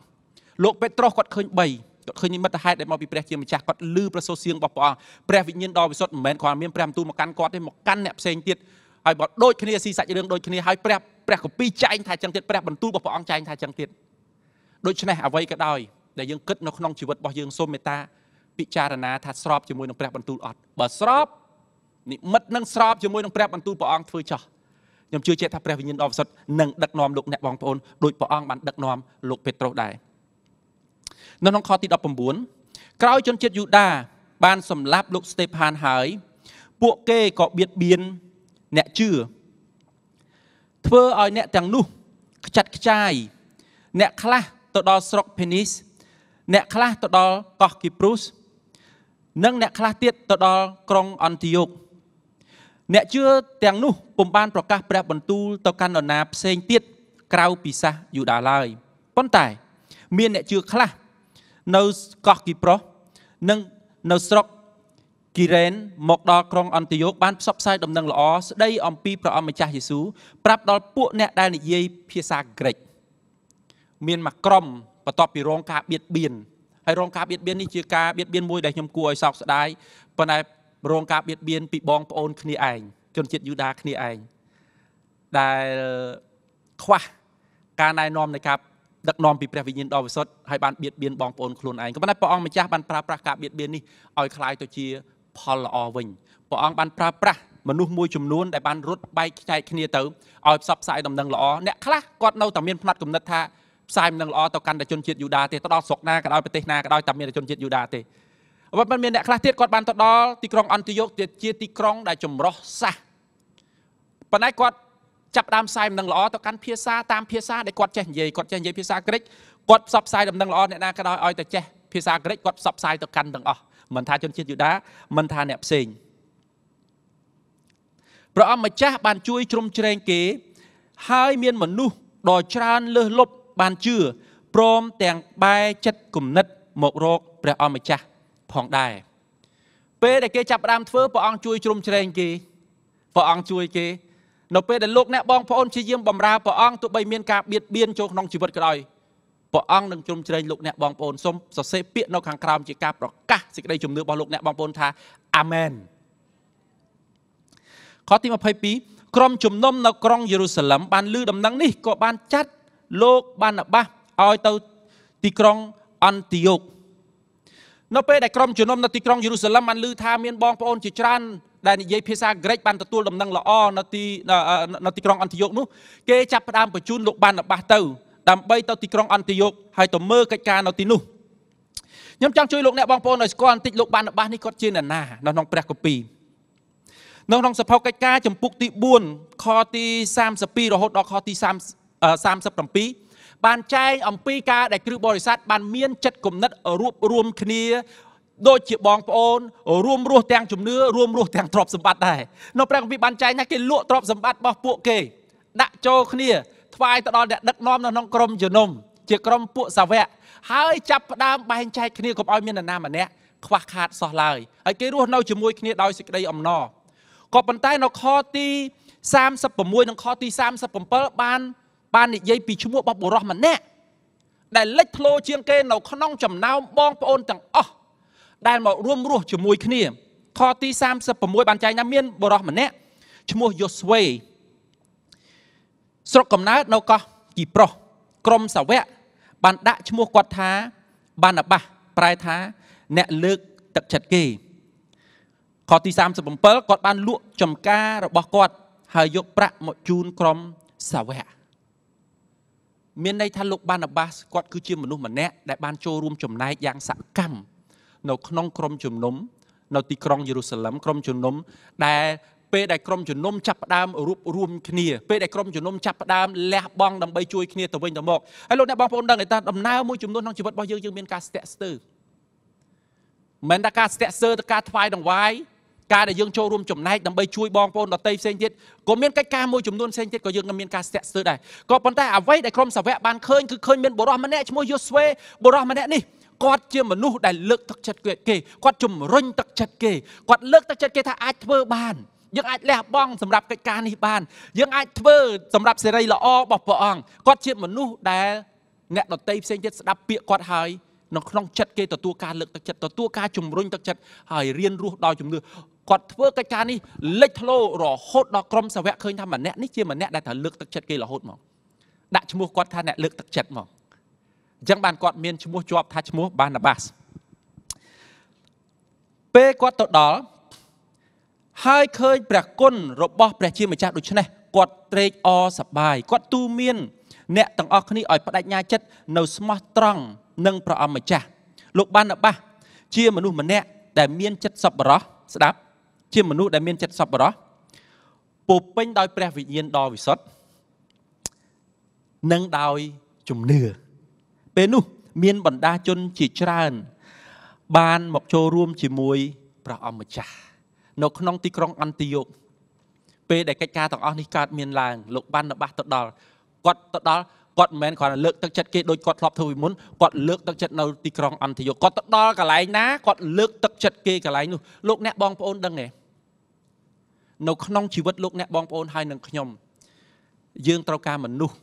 លោកពេត្រុសគាត់ឃើញ3ឃើញមិត្តហេតុដែលមកពីព្រះជាម្ចាស់គាត់លឺប្រសូសៀងរបស់ព្រះអង្គព្រះវិញ្ញាណដ៏វិសុទ្ធមិនមែនគ្រាន់មានព្រះបន្ទូលមកកាន់គាត់ទេមកកាន់អ្នកផ្សេងទៀតហើយបើដូចគ្នាស៊ីសាច់រឿងដូចគ្នាហើយព្រះព្រះកពីចែងថាចឹងទៀតព្រះបន្ទូលរបស់ព្រះអង្គចែងថាចឹងទៀតដូច្នេះអ្វីក៏ដោយដែលយើងគិតនៅក្នុងជីវិតរបស់យើងសូមមេត្តាពិចារណាថាស្របជាមួយនឹងព្រះបន្ទូលអត់បើស្របនិមិត្តនឹងស្របជាមួយនឹងព្រះបន្ទូលព្រះអង្គធ្វើចោះខ្ញុំជឿជាក់ថាព្រះវិញ្ញាណដ៏បរិសុទ្ធនឹងដឹកនាំលោកអ្នកបងប្អូនដោយព្រះអង្គបានដឹកនាំលោកពេត្រុសដែរនៅក្នុងខទី19ក្រោយជនជាតិយូដា បាន សម្លាប់លោកស្តេផានហើយ ពួកគេក៏បៀតបៀនអ្នកជឿធ្វើឲ្យអ្នកទាំងនោះខ្ចាត់ខ្ចាយអ្នកខ្លះទៅដល់ស្រុកភេនីសអ្នកខ្លះទៅដល់កោះគីប្រូសនិងអ្នកខ្លះទៀតទៅដល់ក្រុងអន្តយោគអ្នកជឿទាំងនោះពុំបានប្រកាសព្រះបន្ទូលទៅកាន់នរណាផ្សេងទៀតក្រៅពីសាសយូដាឡើយប៉ុន្តែមានអ្នកជឿខ្លះនៅកោះគីប្រុសនិងនៅស្រុកគីរ៉េនមកដល់ក្រុងអន្តយោគបានផ្សព្វផ្សាយដំណឹងល្អស្ដី អំពីព្រះអង្គម្ចាស់យេស៊ូប្រាប់ដល់ពួកអ្នកដែលនិយាយភាសាក្រិកមានមួយក្រុមបន្ទាប់ពីរងការបៀតបៀនហើយរងការបៀតបៀននេះជាការបៀតបៀនមួយដែលខ្ញុំគួរឲ្យសោកស្ដាយប៉ុន្តែរងការបៀតបៀនពីបងប្អូន គ្នាឯងជនជាតិយូដាគ្នាឯងដែលខ្វះការណែនាំនៃការដឹកនាំពីព្រះវិញ្ញាណដ៏បរិសុទ្ធហើយបានបៀតបៀនបងប្អូនខ្លួនឯងក៏ប៉ុន្តែព្រះអង្គម្ចាស់បានប្រើប្រាស់ការបៀតបៀននេះឲ្យคลายទៅជាផលល្អវិញព្រះអង្គបានប្រើប្រាស់មនុស្សមួយចំនួនដែលបានរត់បែកខ្ចែកគ្នាទៅឲ្យផ្សព្វផ្សាយដំណឹងល្អអ្នកខ្លះគាត់នៅតែមានផ្នែកគំនិតថាផ្សាយដំណឹងល្អទៅកាន់តែជនជាតិយូដាទេទៅដល់ស្រុកណាក៏ដោយប្រទេសណាក៏ដោយតែមានជនជាតិយូដាទេអបមិនមានអ្នកខ្លះទៀតគាត់បានទៅដល់ទីក្រុងអន្តយោគជាទីក្រុងដែលចម្រុះសាសប៉ុន្តែគាត់ចាប់ដើមផ្សាយដំណឹងល្អទៅកាន់ភាសាតាមភាសាដែលគាត់ចេះនិយាយគាត់ចេះនិយាយភាសាក្រិចគាត់ផ្សព្វផ្សាយដំណឹងល្អអ្នកណាក៏ដោយឲ្យតែចេះភាសាក្រិចគាត់ផ្សព្វផ្សាយទៅកាន់ទាំងអស់មិនថាជនជាតិយូដាមិនថាអ្នកផ្សេងព្រះអង្គម្ចាស់បានជួយជ្រោមជ្រែងគេហើយមានមនុស្សដ៏ច្រើនលើសលប់បានជឿព្រមទាំងបែចិត្តគំនិត មករកព្រះអង្គម្ចាស់ផងដែរពេលដែលគេចាប់ដើមធ្វើព្រះអង្គជួយ ជ្រោមជ្រែងគេព្រះអង្គជួយគេនៅពេលដែលលោកអ្នកបងប្អូនជាយាមបម្រើព្រះអង្គទោះបីមានការបៀតបៀនចូលក្នុងជីវិតក៏ដោយព្រះអង្គនឹងជ្រោមជ្រែងលោកអ្នកបងប្អូនសូមសរសេរពាក្យនៅខាងក្រោមជាការប្រកាសសេចក្តីជំនឿរបស់លោកអ្នកបងប្អូនថាអាមែនខទី22ក្រុមជំនុំនៅក្រុងយេរូសាឡឹមបានលើដំណឹងនេះក៏បានចាត់លោកបានបាសឲ្យទៅទីក្រុងអន្តយោគនៅពេលដែលក្រុមជំនុំនៅទីក្រុងយេរូសាឡឹមបានលើថាមានបងប្អូនជាច្រើនដែលនិយាយភាសាក្រិចបានទទួលដំណឹងល្អនៅទីនៅទីក្រុងអន្តយោគនោះគេចាប់ផ្ដើមបញ្ជូនលោកបានរបស់ទៅដើម្បីទៅទីក្រុងអន្តយោគហើយទៅមើលកិច្ចការនៅទីនោះខ្ញុំចង់ជួយលោកអ្នកបងប្អូនឲ្យស្គាល់បន្តិចលោកបានរបស់នេះគាត់ជាអ្នកណានៅក្នុងព្រះគម្ពីរនៅក្នុងសភៅកិច្ចការចំពុកទី4ខទី32រហូតដល់ខទី37បានចែងអំពីការដែលគ្រឹះបរិស័ទបានមានចិត្តគំនិតរួបរวมគ្នាដូចជាបងប្អូនរួមរស់ទាំងជំនឿរួមរស់ទាំងទ្រព្យសម្បត្តិដែរនៅព្រះគម្ពីរបានចែងថាគេលក់ទ្រព្យសម្បត្តិរបស់ពួកគេដាក់ចូលគ្នាថ្វាយទៅដល់អ្នកដឹកនាំនៅក្នុងក្រុមជំនុំជាក្រុមពួកសាវកហើយចាប់ផ្ដើមបែងចែកគ្នាកុំឲ្យមាននរណាម្នាក់ខ្វះខាតសោះឡើយហើយគេរស់នៅជាមួយគ្នាដោយសេចក្តីអំណរក៏ប៉ុន្តែនៅខទី36និងខទី37បានបាននិយាយពីឈ្មោះរបស់បុរសម្នាក់ដែលលេចធ្លោជាងគេនៅក្នុងចំណោមបងប្អូនទាំងអស់ដែលមករួមរស់ជាមួយគ្នាខទី36បានចែងថាមានបរិសម្នាក់ឈ្មោះយូស្វេស្រុកកំណើតនៅកោះគីប្រុសក្រុមសាវកបានដាក់ឈ្មោះគាត់ថា បានបាសប្រែថា អ្នកលើកទឹកចិត្តគេខទី37គាត់បានលក់ចំការរបស់គាត់ ហើយយកប្រាក់មកជូនក្រុមសាវកមានន័យថាលោកបានបាសគាត់គឺជាមនុស្សម្នាក់ដែលបានចូលរួមចំណែកយ៉ាងសកម្មនៅក្នុងក្រមជំនុំនៅទីក្រុងយេរូសាឡិមក្រមជំនុំដែលពេលដែលក្រុមជំនុំចាប់ផ្ដើមរួបរួមគ្នាពេលដែលក្រុមជំនុំចាប់ផ្ដើមលះបង់ដើម្បីជួយគ្នាទៅវិញទៅមកហើយលោកអ្នកបងប្អូនដឹងទេថាដំណើរមួយចំនួនក្នុងជីវិតរបស់យើងយើងមានការស្ទាក់ស្ទើរមិនតែការស្ទាក់ស្ទើរទៅការថ្វាយដង្វាយការដែលយើងចូលរួមចំណែកដើម្បីជួយបងប្អូនដតីផ្សេងទៀតក៏មានកិច្ចការមួយចំនួនផ្សេងទៀតក៏យើងមានការស្ទាក់ស្ទើរដែរក៏ប៉ុន្តែអ្វីដែលក្រុមសាវកបានឃើញគឺឃើញមានបុរសម្នាក់ឈ្មោះយូស្វេបុរសម្នាក់នេះគាត់ជាមនុស្សដែលលើកទឹកចិត្តគេគាត់ជំរុញទឹកចិត្តគេគាត់លើកទឹកចិត្តគេថាអាចធ្វើបានយើងអាចលះបង់សម្រាប់កិច្ចការនេះបាន យើងអាចធ្វើសម្រាប់សេរីល្អរបស់ព្រះអង្គគាត់ជាមនុស្សដែលអ្នកដតីផ្សេងទៀតស្ដាប់ពាក្យគាត់ហើយនៅក្នុងចិត្តគេទទួលការលើកទឹកចិត្តទទួលការជំរុញទឹកចិត្តហើយរៀនរស់ដោយជំនឿគាត់ធ្វើកិច្ចការនេះលេចធ្លោរហូតដល់ក្រុមសាវកឃើញថាម្នាក់នេះជាម្នាក់ដែលត្រូវលើកទឹកចិត្តគេរហូតមកដាក់ឈ្មោះគាត់ថាអ្នកលើកទឹកចិត្តមកអញ្ចឹងបានគាត់មានឈ្មោះជាប់ថាឈ្មោះបាណាបាសពេលគាត់ទៅដល់ហើយឃើញព្រះគុណរបស់ព្រះជាម្ចាស់ដូច្នេះគាត់ត្រេកអរសប្បាយគាត់ទូមានអ្នកទាំងអស់គ្នាឲ្យបដិញ្ញាចិត្តនៅស្មោះត្រង់នឹងព្រះអម្ចាស់លោកបានបាសជាមនុស្សម្នាក់ដែលមានចិត្តសប្បុរសស្ដាប់ជាមនុស្សដែលមានចិត្តសប្បុរសពោពេញដោយព្រះវិញ្ញាណដ៏វិសុទ្ធនិងដោយជំនឿពេលនោះមានបណ្ដាជនជាច្រើន បានមកចូលរួមជាមួយព្រះអម្ចាស់នៅក្នុង ទីក្រុងអន្តយោគពេលដែលកិច្ចការទាំងអស់នេះកើតមានឡើងលោកបានបាសទៅដល់គាត់ទៅដល់គាត់មិនមែនគ្រាន់តែលើកទឹកចិត្តគេដូចគាត់ធ្លាប់ធ្វើពីមុនគាត់លើកទឹកចិត្តនៅទីក្រុងអន្តយោគគាត់ទៅដល់កន្លែងណាគាត់លើកទឹកចិត្តគេកន្លែងនោះលោក អ្នកបងប្អូនដឹងទេនៅក្នុងជីវិតលោកអ្នកបងប្អូនហើយនឹងខ្ញុំយើងត្រូវការមនុស្ស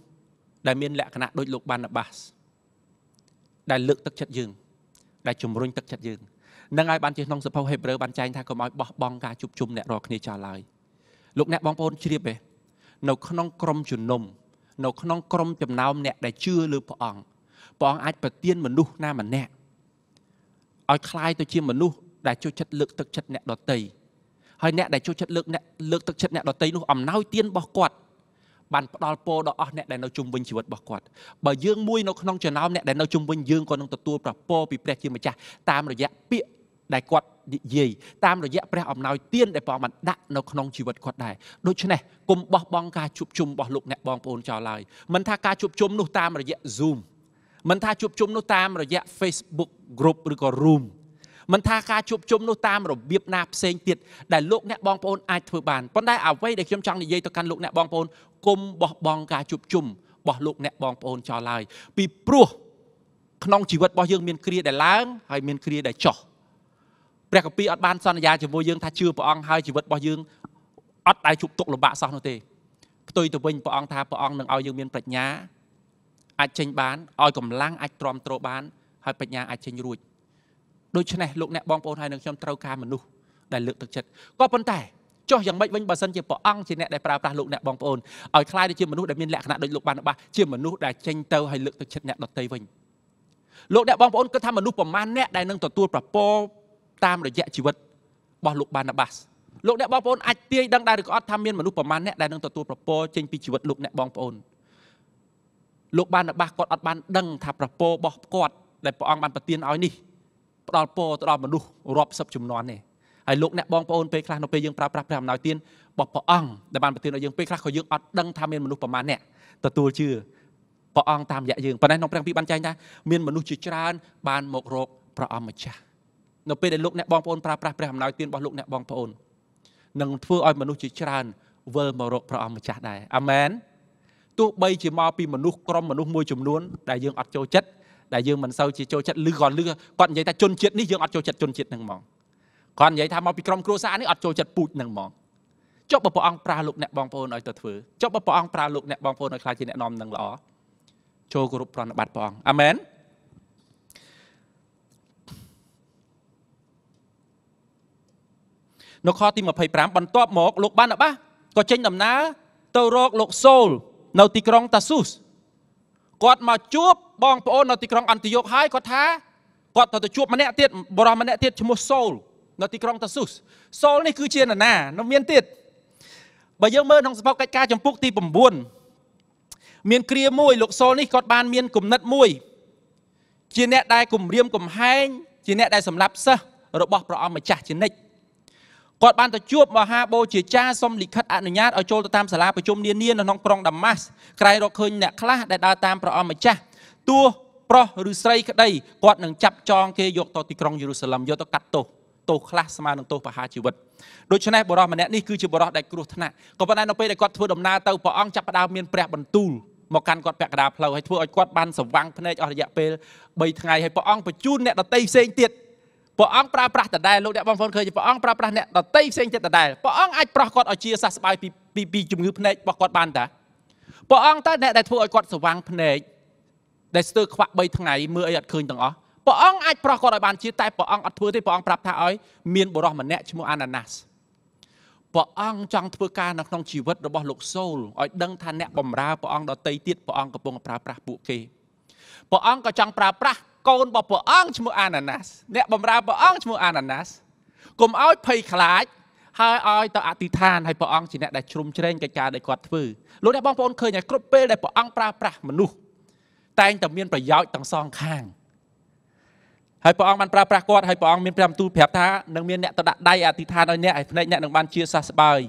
ដែលមានលក្ខណៈដូចលោកបានបាសដែលលើកទឹកចិត្តយើងដែលជំរុញទឹកចិត្តយើងនឹងហើយបានជាក្នុងសភៅហេប្រឺបានចែងថាកុំឲ្យបោះបង់ការជួបជុំអ្នករាល់គ្នាចោលឡើយលោកអ្នកបងប្អូនជ្រាបទេនៅក្នុងក្រុមជំនុំនៅក្នុងក្រុមចំណោមអ្នកដែលជឿលើព្រះអង្គព្រះអង្គអាចប្រទានមនុស្សណាម្នាក់ឲ្យคลายទៅជាមនុស្សដែលជួយចិត្តលើកទឹកចិត្តអ្នកដតីហើយអ្នកដែលជួយចិត្តលើកអ្នកលើកទឹកចិត្តអ្នកដតីនោះអំណោយទានរបស់គាត់បានផ្ដល់ពរដល់អស់អ្នកដែលនៅជុំវិញជីវិតរបស់គាត់បើយើង មួយនៅក្នុងចំណោមអ្នកដែលនៅជុំវិញយើងក៏នឹងទទួលប្រពរពីព្រះជាម្ចាស់តាមរយៈពាក្យដែលគាត់និយាយតាមរយៈព្រះអំណោយទានដែលព្រះបានដាក់នៅក្នុងជីវិតគាត់ដែរដូច្នេះគុំបោះបង់ការជួបជុំរបស់លោកអ្នកបងប្អូនចោលឡើយមិនថាការជួបជុំនោះតាមរយៈ Zoom មិនថាជួបជុំនោះតាមរយៈ Facebook Group ឬក៏ Room មិនថាការជួបជុំនោះតាមរបៀបណាផ្សេងទៀតដែលលោកអ្នកបងប្អូនអាចធ្វើបានប៉ុន្តែអ្វីដែលខ្ញុំចង់និយាយទៅកាន់លោកអ្នកបងប្អូនគមបោះបង់ការជួបជុំបោះលោកអ្នកបងប្អូនចោលឡើយ ពីព្រោះក្នុងជីវិតរបស់យើងមានគ្រាដែលឡើងហើយមានគ្រាដែលចុះព្រះកាពីអត់បានសន្យាជាមួយយើងថាជឿព្រះអង្គហើយជីវិតរបស់យើងអត់ដែលជួបទុកលំបាកសោះនោះទេផ្ទុយទៅវិញព្រះអង្គថាព្រះអង្គនឹងឲ្យយើងមានប្រាជ្ញាអាចចេញបានឲ្យកម្លាំងអាចទ្រាំទ្របានហើយបញ្ញាអាចចេញរួចដូច្នេះលោកអ្នកបងប្អូនហើយនឹងខ្ញុំត្រូវការមនុស្សដែលលើកទឹកចិត្តក៏ប៉ុន្តែចុះយ៉ាងម៉េចវិញបើសិនជាព្រះអង្គជាអ្នកដែលប្រើប្រាស់លោកអ្នកបងប្អូនឲ្យខ្លាយទៅជាមនុស្សដែលមានលក្ខណៈដូចលោកបានបាសជាមនុស្សដែលចេញទៅឲ្យលើកទឹកចិត្តអ្នកដទៃវិញលោកអ្នកបងប្អូនគិតថាមនុស្សប្រមាណអ្នកដែលនឹងទទួលប្រពោតាមរយៈជីវិតរបស់លោកបានបាសលោកអ្នកបងប្អូនអាចទាយដឹងដែរឬក៏អត់ថាមានមនុស្សប្រមាណអ្នកដែលនឹងទទួលប្រពោចេញពីជីវិតលោកអ្នកបងប្អូនលោកបានបាសគាត់អត់បានដឹង ថាប្រពោរបស់គាត់ដែលព្រះអង្គបានប្រទានឲ្យនេះផ្ដល់ពរទៅដល់មនុស្សរាប់សិបចំនួននេះហើយលោកអ្នកបងប្អូនពេលខ្លះនៅពេលយើងប្រើប្រាស់ព្រះអំណោយទានរបស់ព្រះអង្គដែលបាន ប្រទានឲ្យយើងពេលខ្លះក៏យើងអត់ដឹងថាមានមនុស្សប្រមាណអ្នកទទួលជឿព្រះអង្គតាមរយៈយើងប៉ុន្តែក្នុងព្រះគម្ពីរបានចែងថាមានមនុស្សជាច្រើនបានមករកព្រះអម្ចាស់នៅពេលដែលលោកអ្នកបងប្អូនប្រើប្រាស់ព្រះអំណោយទានរបស់លោកអ្នកបងប្អូននឹងធ្វើឲ្យមនុស្សជាច្រើនវិលមករកព្រះអម្ចាស់ដែរអាមែនទោះបីជាមកពីមនុស្សក្រុមមនុស្សមួយចំនួនដែលយើងអត់ចូលចិត្តដែលយើងមិនសូវជាចូលចិត្តឬក៏លឺគាត់និយាយថាជនជាតិនេះយើងអត់ចូលចិត្តជនជាតិហ្នឹងហ្មងគាត់និយាយថាមកពីក្រុមគ្រួសារនេះអត់ចូលចិត្តពូជនឹងហ្មងចុះបើព្រះអង្គប្រើលោកអ្នកបងប្អូនឲ្យទៅធ្វើចុះបើព្រះអង្គប្រើលោកអ្នកបងប្អូនឲ្យខ្លាចជាអ្នកនាំនឹងល្អចូលគោរពប្រណិប័តព្រះអង្គអាមែននៅខទី25បន្ទាប់មកលោកបានបាសក៏ចេញដំណើរទៅរកលោកសូល នៅទីក្រុងតាស៊ូសគាត់មកជួបបងប្អូននៅទីក្រុងអន្តយោគហើយគាត់ថាគាត់ទៅទៅជួបម្នាក់ទៀតបរិសម្នាក់ទៀតឈ្មោះសូលនៅទីក្រុងតាស៊ូសសូលនេះគឺជានរណានៅមានទៀតបើយើងមើលក្នុងសភៅកិច្ចការចម្ពោះទី9មានគ្រាមួយលោកសូលនេះគាត់បាន មានគំនិតមួយ ជាអ្នកដែលគំរាមកំហែងជាអ្នកដែលសម្លាប់សិស្សរបស់ព្រះអង្គម្ចាស់ជានិច្ចគាត់បានទៅជួបមហាបូជាចារសុំលិខិតអនុញ្ញាតឲ្យចូលទៅតាមសាលាប្រជុំនានានៅក្នុងក្រុងដាម៉ាស់ក្រែងរកឃើញអ្នក ខ្លះដែលដើរតាមព្រះអង្គម្ចាស់ទោះប្រុសឬស្រីក្តីគាត់នឹងចាប់ចងគេយកទៅទីក្រុងយេរូសាឡិមយកទៅកាត់ទោសទោសខ្លះស្មើនឹងទោសប្រហារជីវិតដូច្នេះបរិសម្នាក់នេះគឺជាបរិសដែលគ្រោះថ្នាក់ក៏ប៉ុន្តែនៅពេលដែលគាត់ធ្វើដំណើរទៅព្រះអង្គចាប់ផ្ដើមមានព្រះបន្ទូលមកកាន់គាត់ពាក់កណ្ដាលផ្លូវហើយធ្វើឲ្យគាត់បានសវាំងភ្នែកអស់រយៈពេល3ថ្ងៃហើយព្រះអង្គបញ្ជូនអ្នកដតីផ្សេងទៀតព្រះអង្គប្រើប្រាស់ដដែលលោកអ្នកបងប្អូនឃើញព្រះអង្គប្រើប្រាស់អ្នកដតីផ្សេងទៀតដដែលព្រះអង្គអាចប្រោះគាត់ឲ្យជាសះស្បើយពីពីជំងឺភ្នែករបស់គាត់បានតាព្រះអង្គតើអ្នកដែលធ្វើឲ្យគាត់សវាំងភ្នែកដែលស្ទើរខ្វាក់3ថ្ងៃមើលអីអត់ឃើញទាំងអស់ព្រះអង្គអាចប្រោះគាត់ឲ្យបានជាតែព្រះអង្គអត់ធ្វើទេព្រះអង្គប្រាប់ថាឲ្យមានបុរសម្នាក់ឈ្មោះអាណាណាស់ព្រះអង្គចង់ធ្វើការនៅក្នុងជីវិតរបស់លោកសូលឲ្យដឹងថាអ្នកបម្រើព្រះអង្គដតីទៀតព្រះអង្គកំពុងប្រើប្រាស់ពួកគេព្រះអង្គក៏ចង់ប្រើប្រាស់កូនរបស់ព្រះអង្គឈ្មោះអាណាណាស់អ្នកបម្រើព្រះអង្គឈ្មោះអាណាណាស់កុំឲ្យភ័យខ្លាចហើយឲ្យទៅអធិដ្ឋានឲ្យព្រះអង្គជាអ្នកដែលជ្រុំជ្រែងកិច្ចការដែលគាត់ធ្វើលោកអ្នកបងប្អូនឃើញហើយគ្រប់ពេលដែលព្រះអង្គប្រើប្រាស់មនុស្សតែងតែមានប្រយោជន៍ទាំងសងខាង។ហើយព្រះអង្គបានប្រើប្រាស់គាត់ហើយព្រះអង្គមានព្រះបន្ទូលប្រាប់ថានឹងមានអ្នកទៅដាក់ដៃអធិដ្ឋានឲ្យអ្នកហើយភ្នែកអ្នកនឹងបានជាសះស្បើយ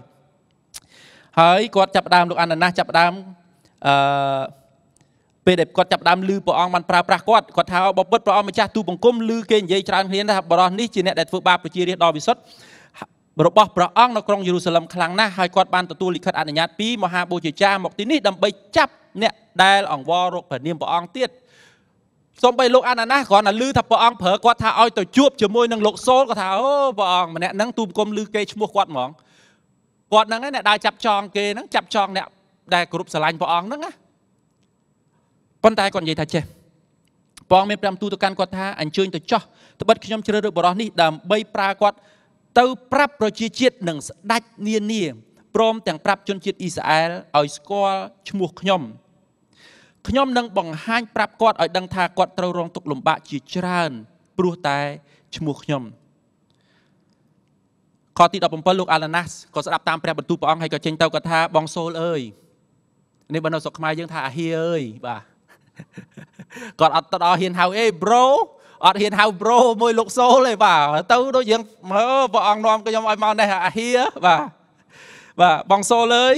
ហើយគាត់ចាប់ដើមលោកអានណាស់ចាប់ដើមអឺពេលដែលគាត់ចាប់ដើមលឺព្រះអង្គបានប្រើប្រាស់គាត់គាត់ថាបើពិតព្រះអង្គម្ចាស់ទូបង្គំលឺគេនិយាយច្រើនគ្នាថាបរិសនេះជាអ្នកដែលធ្វើបាបប្រជារាស្ត្រដ៏វិសុទ្ធរបស់ព្រះអង្គនៅក្រុងយេរូសាឡឹមខ្លាំងណាស់ហើយគាត់បានទទួលលិខិតអនុញ្ញាតពីមហាបូជាចារមកទីនេះដើម្បីចាប់អ្នកដែលអង្វររកព្រះនាមព្រះអង្គទៀតសូម្បីលោកអាណាណាគ្រាន់តែឮថាព្រះអង្គប្រើគាត់ថាឲ្យទៅជួបជាមួយនឹងលោកសូលគាត់ថាអូព្រះអង្គម្នាក់ហ្នឹងទូបង្គំឮគេឈ្មោះគាត់ហ្មងគាត់ហ្នឹងឯងអ្នកដើរចាប់ចងគេហ្នឹងចាប់ចងអ្នកដែលគ្រប់ស្រឡាញ់ព្រះអង្គហ្នឹងណាប៉ុន្តែគាត់និយាយថាចេះព្រះអង្គមានប្រាំទូទៅកាន់គាត់ថាអញ្ជើញទៅចោះត្បិតខ្ញុំជ្រើសរើសបរោះនេះដើម្បីប្រើគាត់ទៅប្រាប់ប្រជាជាតិនិងស្ដេចនានាព្រមទាំងប្រាប់ជនជាតិអ៊ីស្រាអែលឲ្យស្គាល់ឈ្មោះខ្ញុំខ្ញុំនឹងបង្ហាញប្រាប់គាត់ឲ្យដឹងថាគាត់ត្រូវរងទុក្ខលំបាកជាច្រើនព្រោះតែឈ្មោះខ្ញុំខទី17លោកអាឡាណាស់ក៏ស្ដាប់តាមព្រះបន្ទូលព្រះអង្គហើយក៏ចេញទៅគាត់ថាបងសូលអើយនេះបើនៅស្រុកខ្មែរយើងថាអាហៀអើយបាទគាត់អត់ទៅដល់ហ៊ានហៅអេប្រូអត់ហ៊ានហៅប្រូមួយលោកសូលទេបាទទៅដូចយើងមើព្រះអង្គនាំខ្ញុំឲ្យមកនេះអាហៀបាទបាទបងសូលអើយ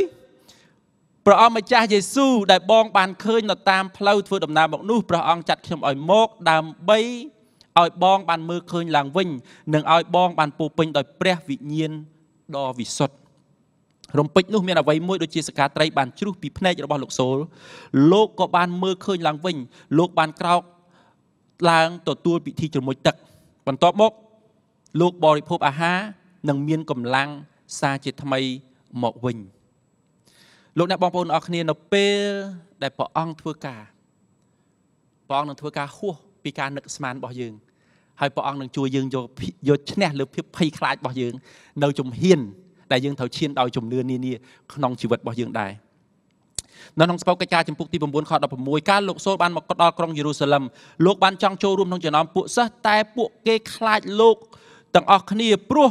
ព្រះអង្គម្ចាស់យេស៊ូដែលបងបានឃើញនៅតាមផ្លូវធ្វើដំណើរមកនោះព្រះអង្គចាត់ខ្ញុំឲ្យមកដើម្បីឲ្យបងបានមើលឃើញឡើងវិញ និងឲ្យបងបានពោពេញដោយព្រះវិញ្ញាណដ៏វិសុទ្ធរំពេចនោះមានអ្វីមួយដូចជាសកាត្រីបានជ្រុះពីភ្នែករបស់លោកសូលលោកក៏បានមើលឃើញឡើងវិញ លោកបានក្រោកឡើងទទួលពិធីជ្រមុជទឹក បន្ទាប់មកលោកបរិភោគអាហារនិងមានកម្លាំងសារជាថ្មីមកវិញលោកអ្នកបងប្អូនអរគ្នានៅពេលដែលព្រះអង្គធ្វើការព្រះអង្គនឹងធ្វើការហួសពីការនឹកស្មានរបស់យើង ហើយព្រះអង្គនឹងជួយយើងយកយកឈ្នះលើភាពភ័យខ្លាចរបស់យើងនៅជំហានដែលយើងត្រូវឈានដោយជំនឿនានាក្នុងជីវិតរបស់យើងដែរនៅក្នុងស្ពោកិច្ចការចម្ពោះទី9ខ16កាលលោកសូលបានមកដល់ក្រុងយេរូសាឡិមលោកបានចង់ចូលរួមក្នុងចំណោមពួកសិស្សតែពួកគេខ្លាចលោកទាំងអស់គ្នាព្រោះ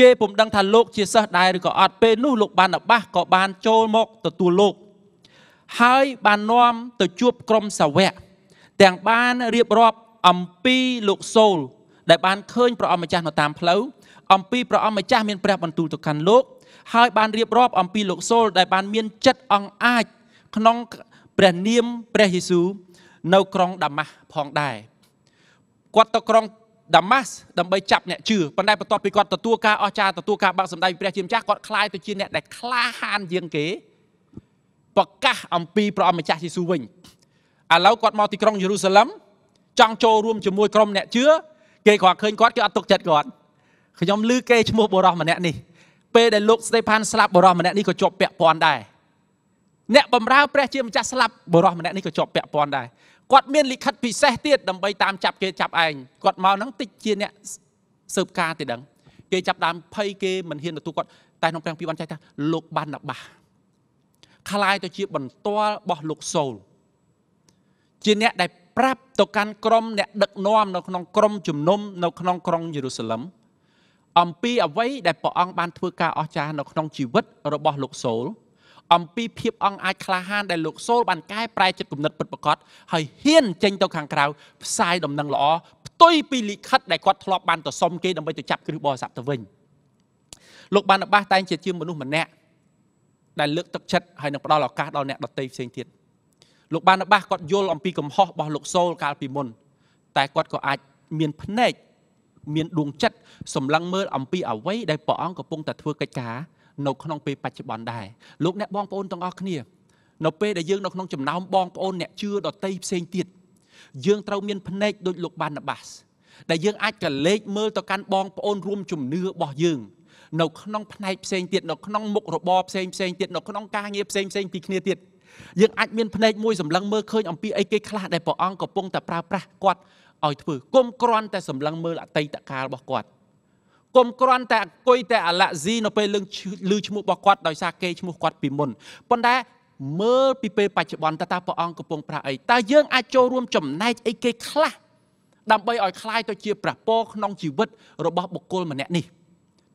គេពុំដឹងថាលោកជាសិស្សដែរឬក៏អត់ពេលនោះលោកបានបាសក៏បានចូលមកទទួលលោកហើយបាននាំទៅជួបក្រុមសាវកទាំងបានរៀបរាប់អំពីលោកសូលដែលបានឃើញព្រះអម្ចាស់នៅតាមផ្លូវអំពីព្រះអម្ចាស់មានព្រះបន្ទូលទៅកាន់លោកហើយបានរៀបរាប់អំពីលោកសូលដែលបានមានចិត្តអង្អាចក្នុងព្រះនាមព្រះយេស៊ូវនៅក្រុងដាម៉ាស់ផងដែរគាត់ទៅក្រុងដាម៉ាស់ដើម្បីចាប់អ្នកជឿប៉ុន្តែបន្ទាប់ពីគាត់ទទួលការអស្ចារ្យទទួលការបាក់សម្ដែងព្រះជាម្ចាស់គាត់คลายទៅជាអ្នកដែលក្លាហានជាងគេប្រកាសអំពីព្រះអម្ចាស់យេស៊ូវវិញឥឡូវគាត់មកទីក្រុងយេរូសាឡឹមចង់ចូលរួមជាមួយក្រុមអ្នកជឿគេគ្រាន់ឃើញគាត់គេអត់ទុកចិត្តគាត់ខ្ញុំឮគេឈ្មោះបរោះម្នាក់នេះពេលដែលលោកស្តេផានស្លាប់បរោះម្នាក់នេះក៏ជាប់ពាក់ព័ន្ធដែរអ្នកបំរើព្រះជាម្ចាស់ស្លាប់បរោះម្នាក់នេះក៏ជាប់ពាក់ព័ន្ធដែរគាត់មានលិខិតពិសេសទៀតដើម្បីតាមចាប់គេចាប់ឯងគាត់មកហ្នឹងតិចជាអ្នកស៊ើបការទេដឹង គេចាប់ដើមភ័យគេមិនហ៊ានទទួលគាត់តែក្នុងប្រាំងពីបានចែកថាលោកបានបាសคล้ายទៅជាបន្ទាល់របស់លោកសូលជាអ្នកដែលប្រាប់ទៅកាន់ក្រុមអ្នកដឹកនាំនៅក្នុងក្រុមជំនុំនៅក្នុងក្រុងយេរូសាឡឹមអំពីអ្វីដែលព្រះអង្គបានធ្វើការអស្ចារ្យនៅក្នុងជីវិត របស់លោកសូលអំពីភាពអង់អាចក្លាហានដែលលោកសូលបានកែប្រែចិត្តគំនិតពិតប្រាកដហើយហ៊ានចេញទៅខាងក្រៅផ្សាយដំណឹងល្អផ្ទុយពីលិខិតដែលគាត់ធ្លាប់បានទៅសុំគេដើម្បីទៅចាប់គ្រឹះបរិស័ទទៅវិញលោកបានបាសតែងជាជាមនុស្សម្នាក់ដែលលើកទឹកចិត្តហើយនឹងផ្ដល់ឱកាសដល់អ្នកដទៃផ្សេងទៀតលោកបានបាសគាត់យល់អំពីកំហុសរបស់លោកសូលកាលពីមុនតែគាត់ក៏អាចមានភ្នែកមានដួងចិត្តសម្លឹងមើលអំពីអ្វីដែលព្រះអង្គកំពុងតែធ្វើកិច្ចការនៅក្នុងពេលបច្ចុប្បន្នដែរលោកអ្នកបងប្អូនទាំងអស់គ្នានៅពេលដែលយើងនៅក្នុងចំណោមបងប្អូនអ្នកជឿដតីផ្សេងទៀតយើងត្រូវមានភ្នែកដូចលោកបានបាស ដែលយើងអាចកលេចមើលទៅកាន់បងប្អូនរួមជំនឿរបស់យើងនៅក្នុងផ្នែកផ្សេងទៀតនៅក្នុងមុខរបរផ្សេងផ្សេងទៀតនៅក្នុងការងារផ្សេងផ្សេងពីគ្នាទៀតយើងអាចមានភ្នែកមួយសម្លឹងមើលឃើញអំពីអីគេខ្លះដែលព្រះអង្គកំពុងតែប្រើប្រាស់គាត់ឲ្យធ្វើគុំគ្រាន់តែសម្លឹងមើលអតីតកាលរបស់គាត់កុំគ្រាន់តែអង្គុយតែអាឡាក់ស៊ីនៅពេលលឺឈ្មោះរបស់គាត់ដោយសារគេឈ្មោះគាត់ពីមុនប៉ុន្តែមើលពីពេលបច្ចុប្បន្នតើតើព្រះអង្គកំពុងប្រាអីតើយើងអាចចូលរួមចំណែកអីគេខ្លះដើម្បីឲ្យคลายទៅជាព្រះពរក្នុងជីវិតរបស់បុគ្គលម្នាក់នេះ។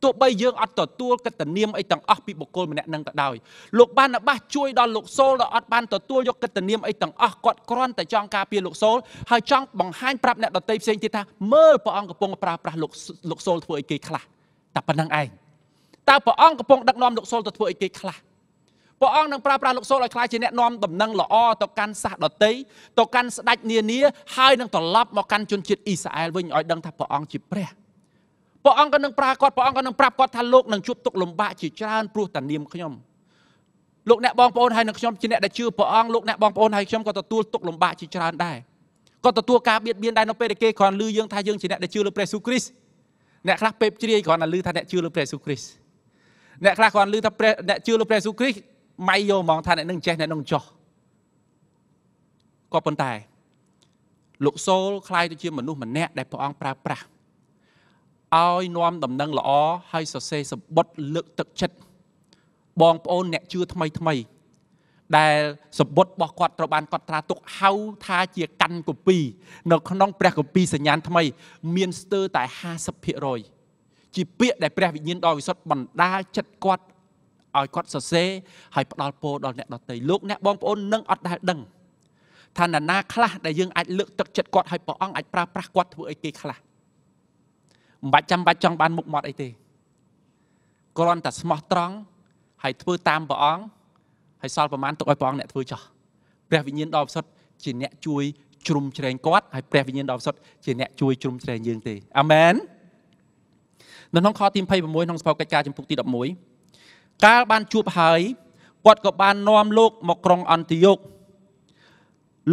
ទោះបីយើងអត់ទទួលកិត្តិនាមអីទាំងអស់ពីបុគ្គលម្នាក់នឹងក៏ដោយលោកបានបាសជួយដល់លោកសូលដែលអត់បានទទួលយកកិត្តិនាមអីទាំងអស់គាត់គ្រាន់តែចង់ការពារលោកសូលហើយចង់បង្ហាញប្រាប់អ្នកដទៃផ្សេងទៀតថាមើលព្រះអង្គកំពុងប្រើប្រាស់លោកលោកសូលធ្វើអីគេខ្លះតែប៉ុណ្្នឹងឯងតើព្រះអង្គកំពុងដឹកនាំលោកសូលទៅធ្វើអីគេខ្លះព្រះអង្គនឹងប្រើប្រាស់លោកសូលឲ្យខ្លាចជាអ្នកនាំដំណឹងល្អទៅកាន់សាសដតីទៅកាន់ស្ដេចនានាហើយនឹងត្រឡប់មកកាន់ជនជាតិអ៊ីស្រាអែលវិញឲ្យដឹងថាព្រះអង្គជាព្រះ។ព្រះអង្គក៏នឹងប្រើគាត់ព្រះអង្គក៏នឹងប្រាប់គាត់ថាលោកនឹងជួបទុក្ខលំបាកជាច្រើនព្រោះតានាមខ្ញុំលោកអ្នកបងប្អូនហើយនឹងខ្ញុំជាអ្នកដែលជឿព្រះអង្គលោកអ្នកបងប្អូនហើយខ្ញុំក៏ទទួលទុក្ខលំបាកជាច្រើនដែរក៏ទទួលការបៀតបៀនដែរនៅពេលដែលគេគ្រាន់ឮយើងថាយើងជាអ្នកដែលជឿលើព្រះស៊ូគ្រីស្ទអ្នកខ្លះពេបជ្រាយគ្រាន់តែឮថាអ្នកជឿលើព្រះស៊ូគ្រីស្ទអ្នកខ្លះគ្រាន់ឮថាព្រះអ្នកជឿលើព្រះស៊ូគ្រីស្ទម៉ៃយកហ្មងថាអ្នកនឹងចេះអ្នកនឹងចោះក៏ប៉ុន្តែលោកសូលคล้ายទៅជាមនុស្សម្នាក់ដែលព្រះអង្គប្រើប្រាស់ឲ្យនាំដំណឹងល្អហើយសរសេរសម្បត្តិលើកទឹកចិត្តបងប្អូនអ្នកជឿថ្មីថ្មីដែលសម្បត្តិរបស់គាត់ត្រូវបានកត់ត្រាទុកហៅថាជាកាន់កូពី នៅក្នុង ព្រះកូពីសញ្ញាណថ្មី មានស្ទើរតែ50%ជាពាក្យដែលព្រះ វិញ្ញាណដ៏វិសុទ្ធបណ្ដាលចិត្តគាត់ឲ្យគាត់សរសេរហើយផ្ដល់ពរដល់អ្នកដទៃលោកអ្នកបងប្អូននឹងអត់ដែលដឹងឋានៈណា ខ្លះដែលយើងអាចលើកទឹកចិត្តគាត់ឲ្យព្រះអង្គអាចប្រើប្រាស់គាត់ធ្វើអីគេខ្លះមិនបាច់ចាំបាច់ចង់បានមុខមាត់អីទេគ្រាន់តែស្មោះត្រង់ហើយធ្វើតាមព្រះអង្គហើយសល់ប្រមាណទុកឲ្យព្រះអង្គអ្នកធ្វើចោះព្រះវិញ្ញាណដ៏បរិសុទ្ធជាអ្នកជួយជ្រុំជ្រែងគាត់ហើយព្រះវិញ្ញាណដ៏បរិសុទ្ធជាអ្នកជួយជ្រុំជ្រែងយើងទេអាមែននៅក្នុងខទី26ក្នុងសភៅកិច្ចការចំពុកទី11កាលបានជួបហើយគាត់ក៏បាននាំលោកមកក្រុងអន្តយោគ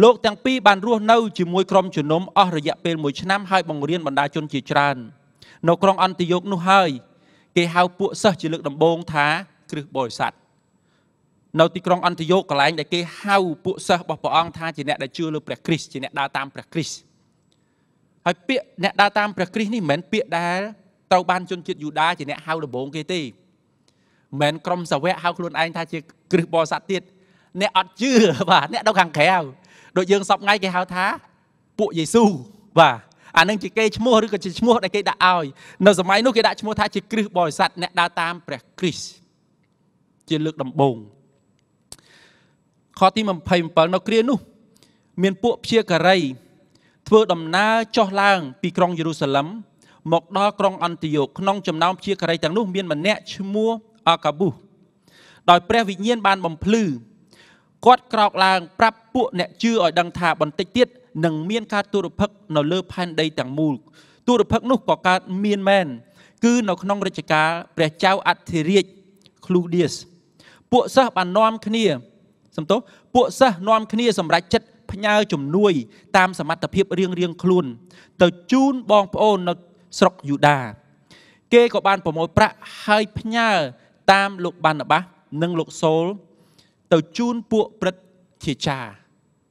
លោកទាំងពីរបានរស់នៅជាមួយក្រុមជំនុំអស់រយៈពេល1ឆ្នាំហើយបង្រៀនបណ្ដាជនជាច្រើននៅក្រុងអន្តយោគនោះហើយគេហៅពួកសិស្សជាលើកដំបូងថាគ្រិស្តបរិស័ទនៅទីក្រុងអន្តយោគកន្លែងដែលគេហៅពួកសិស្សរបស់ព្រះអង្គថាជាអ្នកដែលជឿលើព្រះគ្រីស្ទជាអ្នកដើរតាមព្រះគ្រីស្ទហើយពាក្យអ្នកដើរតាមព្រះគ្រីស្ទនេះមិនមែនពាក្យដែលត្រូវបានជនជាតិយូដាជាអ្នកហៅដំបូងគេទេមិនក្រុមសាវកហៅខ្លួនឯងថាជាគ្រិស្តបរិស័ទទៀតអ្នកអត់ជឿបាទអ្នកនៅខាងក្រៅដូចយើងសពថ្ងៃគេហៅថាពួកយេស៊ូបាទអានឹងជាគេឈ្មោះឬក៏ជាឈ្មោះដែលគេដាក់ឲ្យនៅសម័យនោះគេដាក់ឈ្មោះថាជាគ្រិស្តបរិស័ទអ្នកដើរតាមព្រះគ្រីស្ទជាលើកដំបូងខទី27នៅគ្រានោះមានពួកព្យាការី ធ្វើដំណើរចុះឡើងពីក្រុងយេរូសាឡិមមកដល់ក្រុងអន្តយោគក្នុងចំណោមព្យាការីទាំងនោះ មានម្នាក់ឈ្មោះអាកាប៊ូសដោយព្រះវិញ្ញាណបានបំភ្លឺគាត់ក្រោកឡើងប្រាប់ពួកអ្នកជឿឲ្យដឹងថាបន្តិចទៀតនឹងមានការទុរភិក្សនៅលើផែនដីទាំងមូលទុរភិក្សនោះក៏កើតមានមែនគឺនៅក្នុងរជ្ជកាលព្រះចៅអធិរាជ Cludius ពួកសិស្សបាននាំគ្នាសំទោសពួកសិស្សនាំគ្នាសម្រាប់ចិត្តផ្ញើជំនួយ តាមសមត្ថភាពរៀងរៀងខ្លួនទៅជូនបងប្អូននៅស្រុកយូដា គេក៏បានប្រមូលប្រាក់ហើយផ្ញើតាមលោកបានបាសនិងលោកសូលទៅជូនពួកព្រឹទ្ធាចារ្យ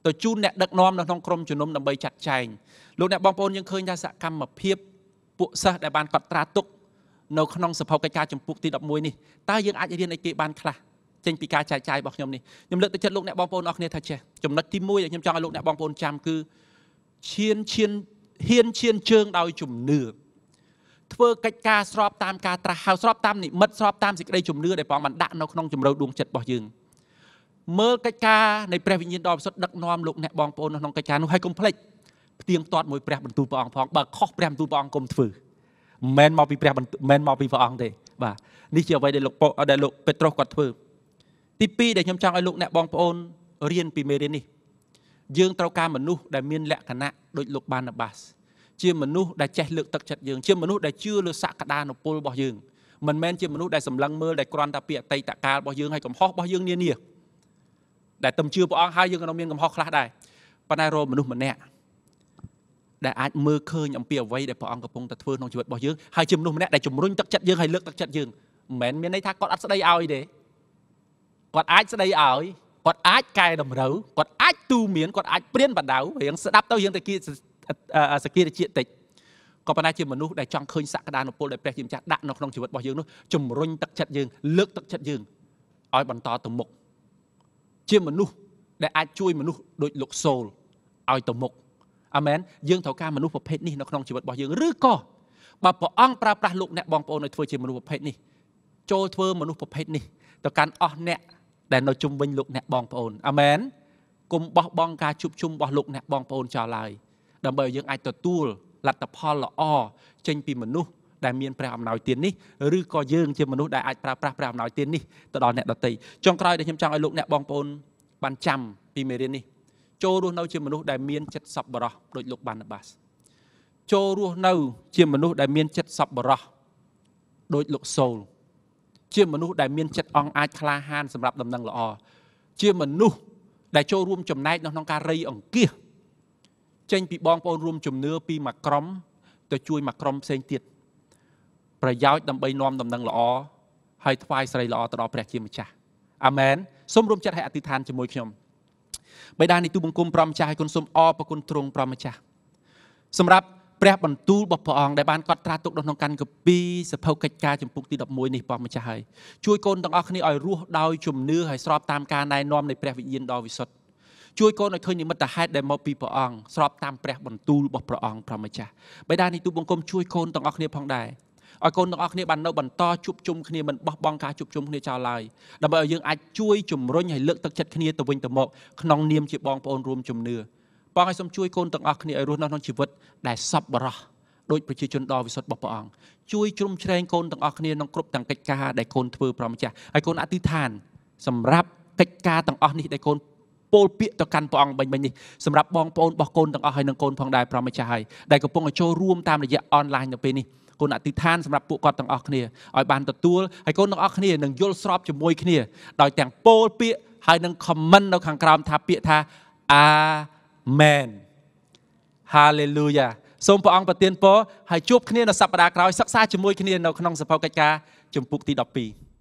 ទៅជូនអ្នកដឹកនាំនៅក្នុងក្រមជំនុំដើម្បីចាត់ចែងលោកអ្នកបងប្អូនយើងឃើញថាសកម្មភាពពួកសិស្សដែលបានកត់ត្រាទុកនៅក្នុងសភៅកិច្ចការចម្ពោះទី11នេះតើយើងអាចរៀនអីគេបានខ្លះចេញពីការចែកចាយរបស់ខ្ញុំនេះខ្ញុំលើកទៅចិត្តលោកអ្នកបងប្អូនអរគ្នាថាចេះចំណុចទី1ដែលខ្ញុំចង់ឲ្យលោកអ្នកបងប្អូនចាំគឺឈានឈានហ៊ានឈានជើងដោយជំនឿធ្វើកិច្ចការស្រប តាមការត្រាស់ហៅស្របតាមនិមិត្តស្របតាមសេចក្តីជំនឿដែលព្រះបានដាក់នៅក្នុងជំរឿដួងចិត្តរបស់យើង។មើលកិច្ចការនៃព្រះវិញ្ញាណដ៏បរិសុទ្ធដឹកនាំលោកអ្នកបងប្អូននៅក្នុងកិច្ចការនោះហើយកុំភ្លេចផ្ទៀងផ្ទាត់មួយព្រះ បន្ទូលព្រះអង្គផងបើខុសព្រះបន្ទូលព្រះអង្គកុំធ្វើមិនមែនមកពីព្រះបន្ទូលមិនមែនមកពីព្រះអង្គទេបាទនេះជាអ្វីដែលលោកដែលលោកពេត្រុសគាត់ធ្វើទី2ដែលខ្ញុំចង់ឲ្យលោកអ្នកបងប្អូនរៀនពីមេរៀននេះ យើងត្រូវការមនុស្សដែលមានលក្ខណៈដូចលោកបានបាស ជាមនុស្សដែលចេះលើកទឹកចិត្តយើងជាមនុស្សដែលជឿលើសក្តានុពលរបស់យើងមិនមែនជាមនុស្សដែលសម្លឹងមើលដែលគ្រាន់តែពីអតីតកាលរបស់យើងហើយកំហុសរបស់យើងនានាដែលទំជឿព្រះអង្គហើយយើងក៏នៅមានកំហុសខ្លះដែរប៉ុន្តែរកមនុស្សម្នាក់ដែលអាចមើលឃើញអំពីអ្វីដែលព្រះអង្គកំពុងតែធ្វើក្នុងជីវិតរបស់យើងហើយជាមនុស្សម្នាក់ដែលជំរុញទឹកចិត្តយើងហើយលើកទឹកចិត្តយើងមិនមែនមានន័យថាគាត់អត់ស្ដីឲ្យទេគាត់អាចស្ដីឲ្យគាត់អាចកែតម្រូវគាត់អាចទូមានគាត់អាចព្រៀនបដៅរៀងស្ដាប់ទៅយើងតែគិតសគិរជាតិតិចក៏ប៉ុន្តែជាមនុស្សដែលចង់ឃើញសក្តានុពលដែលព្រះជាម្ចាស់ដាក់នៅក្នុងជីវិតរបស់យើងនោះជំរុញទឹកចិត្តយើង លើកទឹកចិត្តយើងឲ្យបន្តទៅមុខជាមនុស្សដែលអាចជួយមនុស្សដូចលោកសូលឲ្យទៅមុខអាមែនយើងត្រូវការមនុស្សប្រភេទនេះនៅក្នុងជីវិតរបស់យើងឬក៏បើព្រះអង្គប្រើប្រាស់លោកអ្នកបងប្អូនឲ្យធ្វើជាមនុស្សប្រភេទនេះចូលធ្វើមនុស្សប្រភេទនេះទៅកាន់អស់អ្នកដែលនៅជុំវិញលោកអ្នកបងប្អូនអាមែនគុំបោះបង់ការជួបជុំរបស់លោក អ្នកបងប្អូនចោលឡើយដើម្បីឲ្យយើងអាចទទួលលទ្ធផលល្អចេញពីមនុស្សដែលមានព្រះអំណោយទាននេះឬក៏យើងជាមនុស្សដែលអាចប្រើប្រាស់ព្រះអំណោយទាននេះទៅដល់អ្នកដទៃចុងក្រោយដែលខ្ញុំចង់ឲ្យលោកអ្នកបងប្អូនបានចាំពីមេរៀននេះចូលរស់នៅជាមនុស្សដែលមានចិត្តសប្បុរសដោយលោកបានបាស ចូលរស់នៅ ជាមនុស្សដែលមានចិត្តសប្បុរសដោយលោកសូលជាមនុស្សដែលមានចិត្តអង្អាចក្លាហានសម្រាប់ដំណឹងល្អជាមនុស្សដែល ចូលរួមចំណែកនៅក្នុងការរៃអង្គាសចេញពីបងប្អូនរួមជំនឿពីមួយក្រុមទៅជួយមួយក្រុមផ្សេងទៀតប្រយោជន៍ដើម្បីនាំដំណឹងល្អហើយថ្វាយស្រីល្អទៅដល់ព្រះជាម្ចាស់អាមែនសូមរួមចិត្តឲ្យអធិដ្ឋានជាមួយខ្ញុំបិតានៃទូបង្គំប្រមចាស់ឲ្យគុណសូមអរព្រគុណទ្រង់ប្រមចាស់សម្រាប់ព្រះបន្ទូលរបស់ព្រះអង្គដែលបានកត់ត្រាទុកនៅក្នុងកាន់កាពីសភៅកិច្ចការចម្ពោះទី11នេះព្រះម្ចាស់ហើយជួយកូនទាំងអស់គ្នាឲ្យរស់ដោយជំនឿហើយស្របតាមការណែនាំនៃព្រះវិញ្ញាណដ៏វិសុទ្ធជួយកូនឲ្យឃើញនិមិត្តហេតុដែលមកពីព្រះអង្គស្របតាមព្រះបន្ទូលរបស់ព្រះអង្គព្រះម្ចាស់បិតានៃទូបង្គំជួយកូនទាំងអស់គ្នាផងដែរឲ្យកូនទាំងអស់គ្នាបាននៅបន្តជួបជុំគ្នាមិនបោះបង់ការជួបជុំគ្នាចោលឡើយដើម្បីឲ្យយើងអាចជួយជំរុញឲ្យលើកទឹកចិត្តគ្នាទៅវិញទៅមកក្នុងនាមជាបងប្អូនរួមជំនឿបងឲ្យសូមជួយកូនទាំងអស់គ្នាឲ្យរស់នៅក្នុងជីវិតដែលសប្បុរសដោយប្រជាជនដ៏វិសុទ្ធរបស់ព្រះអង្គជួយជ្រោមជ្រែងកូនទាំងអស់គ្នាក្នុងគ្រប់ទាំងកិច្ចការដែលកូនធ្វើប្រម្ចាស់ឲ្យកូនអធិដ្ឋានសម្រាប់កិច្ចការទាំងអស់នេះដែលកូនពោលពាក្យទៅកាន់ព្រះអង្គបិញបិញនេះសម្រាប់បងប្អូនរបស់កូនទាំងអស់ហើយនិងកូនផងដែរប្រម្ចាស់ហើយដែលកំពុងចូលរួមតាមរយៈអនឡាញនៅពេលនេះកូនអធិដ្ឋានសម្រាប់ពួកគាត់ទាំងអស់គ្នាឲ្យបានទទួលហើយកូនទាំងអស់គ្នានឹងយល់ស្របជាមួយគ្នា ដោយទាំងពោលពាក្យហើយនឹង comment នៅខាងក្រោមថាពាក្យថាអាមែន hallelujah សូមព្រះអង្គប្រទានពរហើយជួបគ្នានៅសប្តាហ៍ក្រោយសិក្សាជាមួយគ្នានៅក្នុងសភៅកិច្ចការជំពូកទី12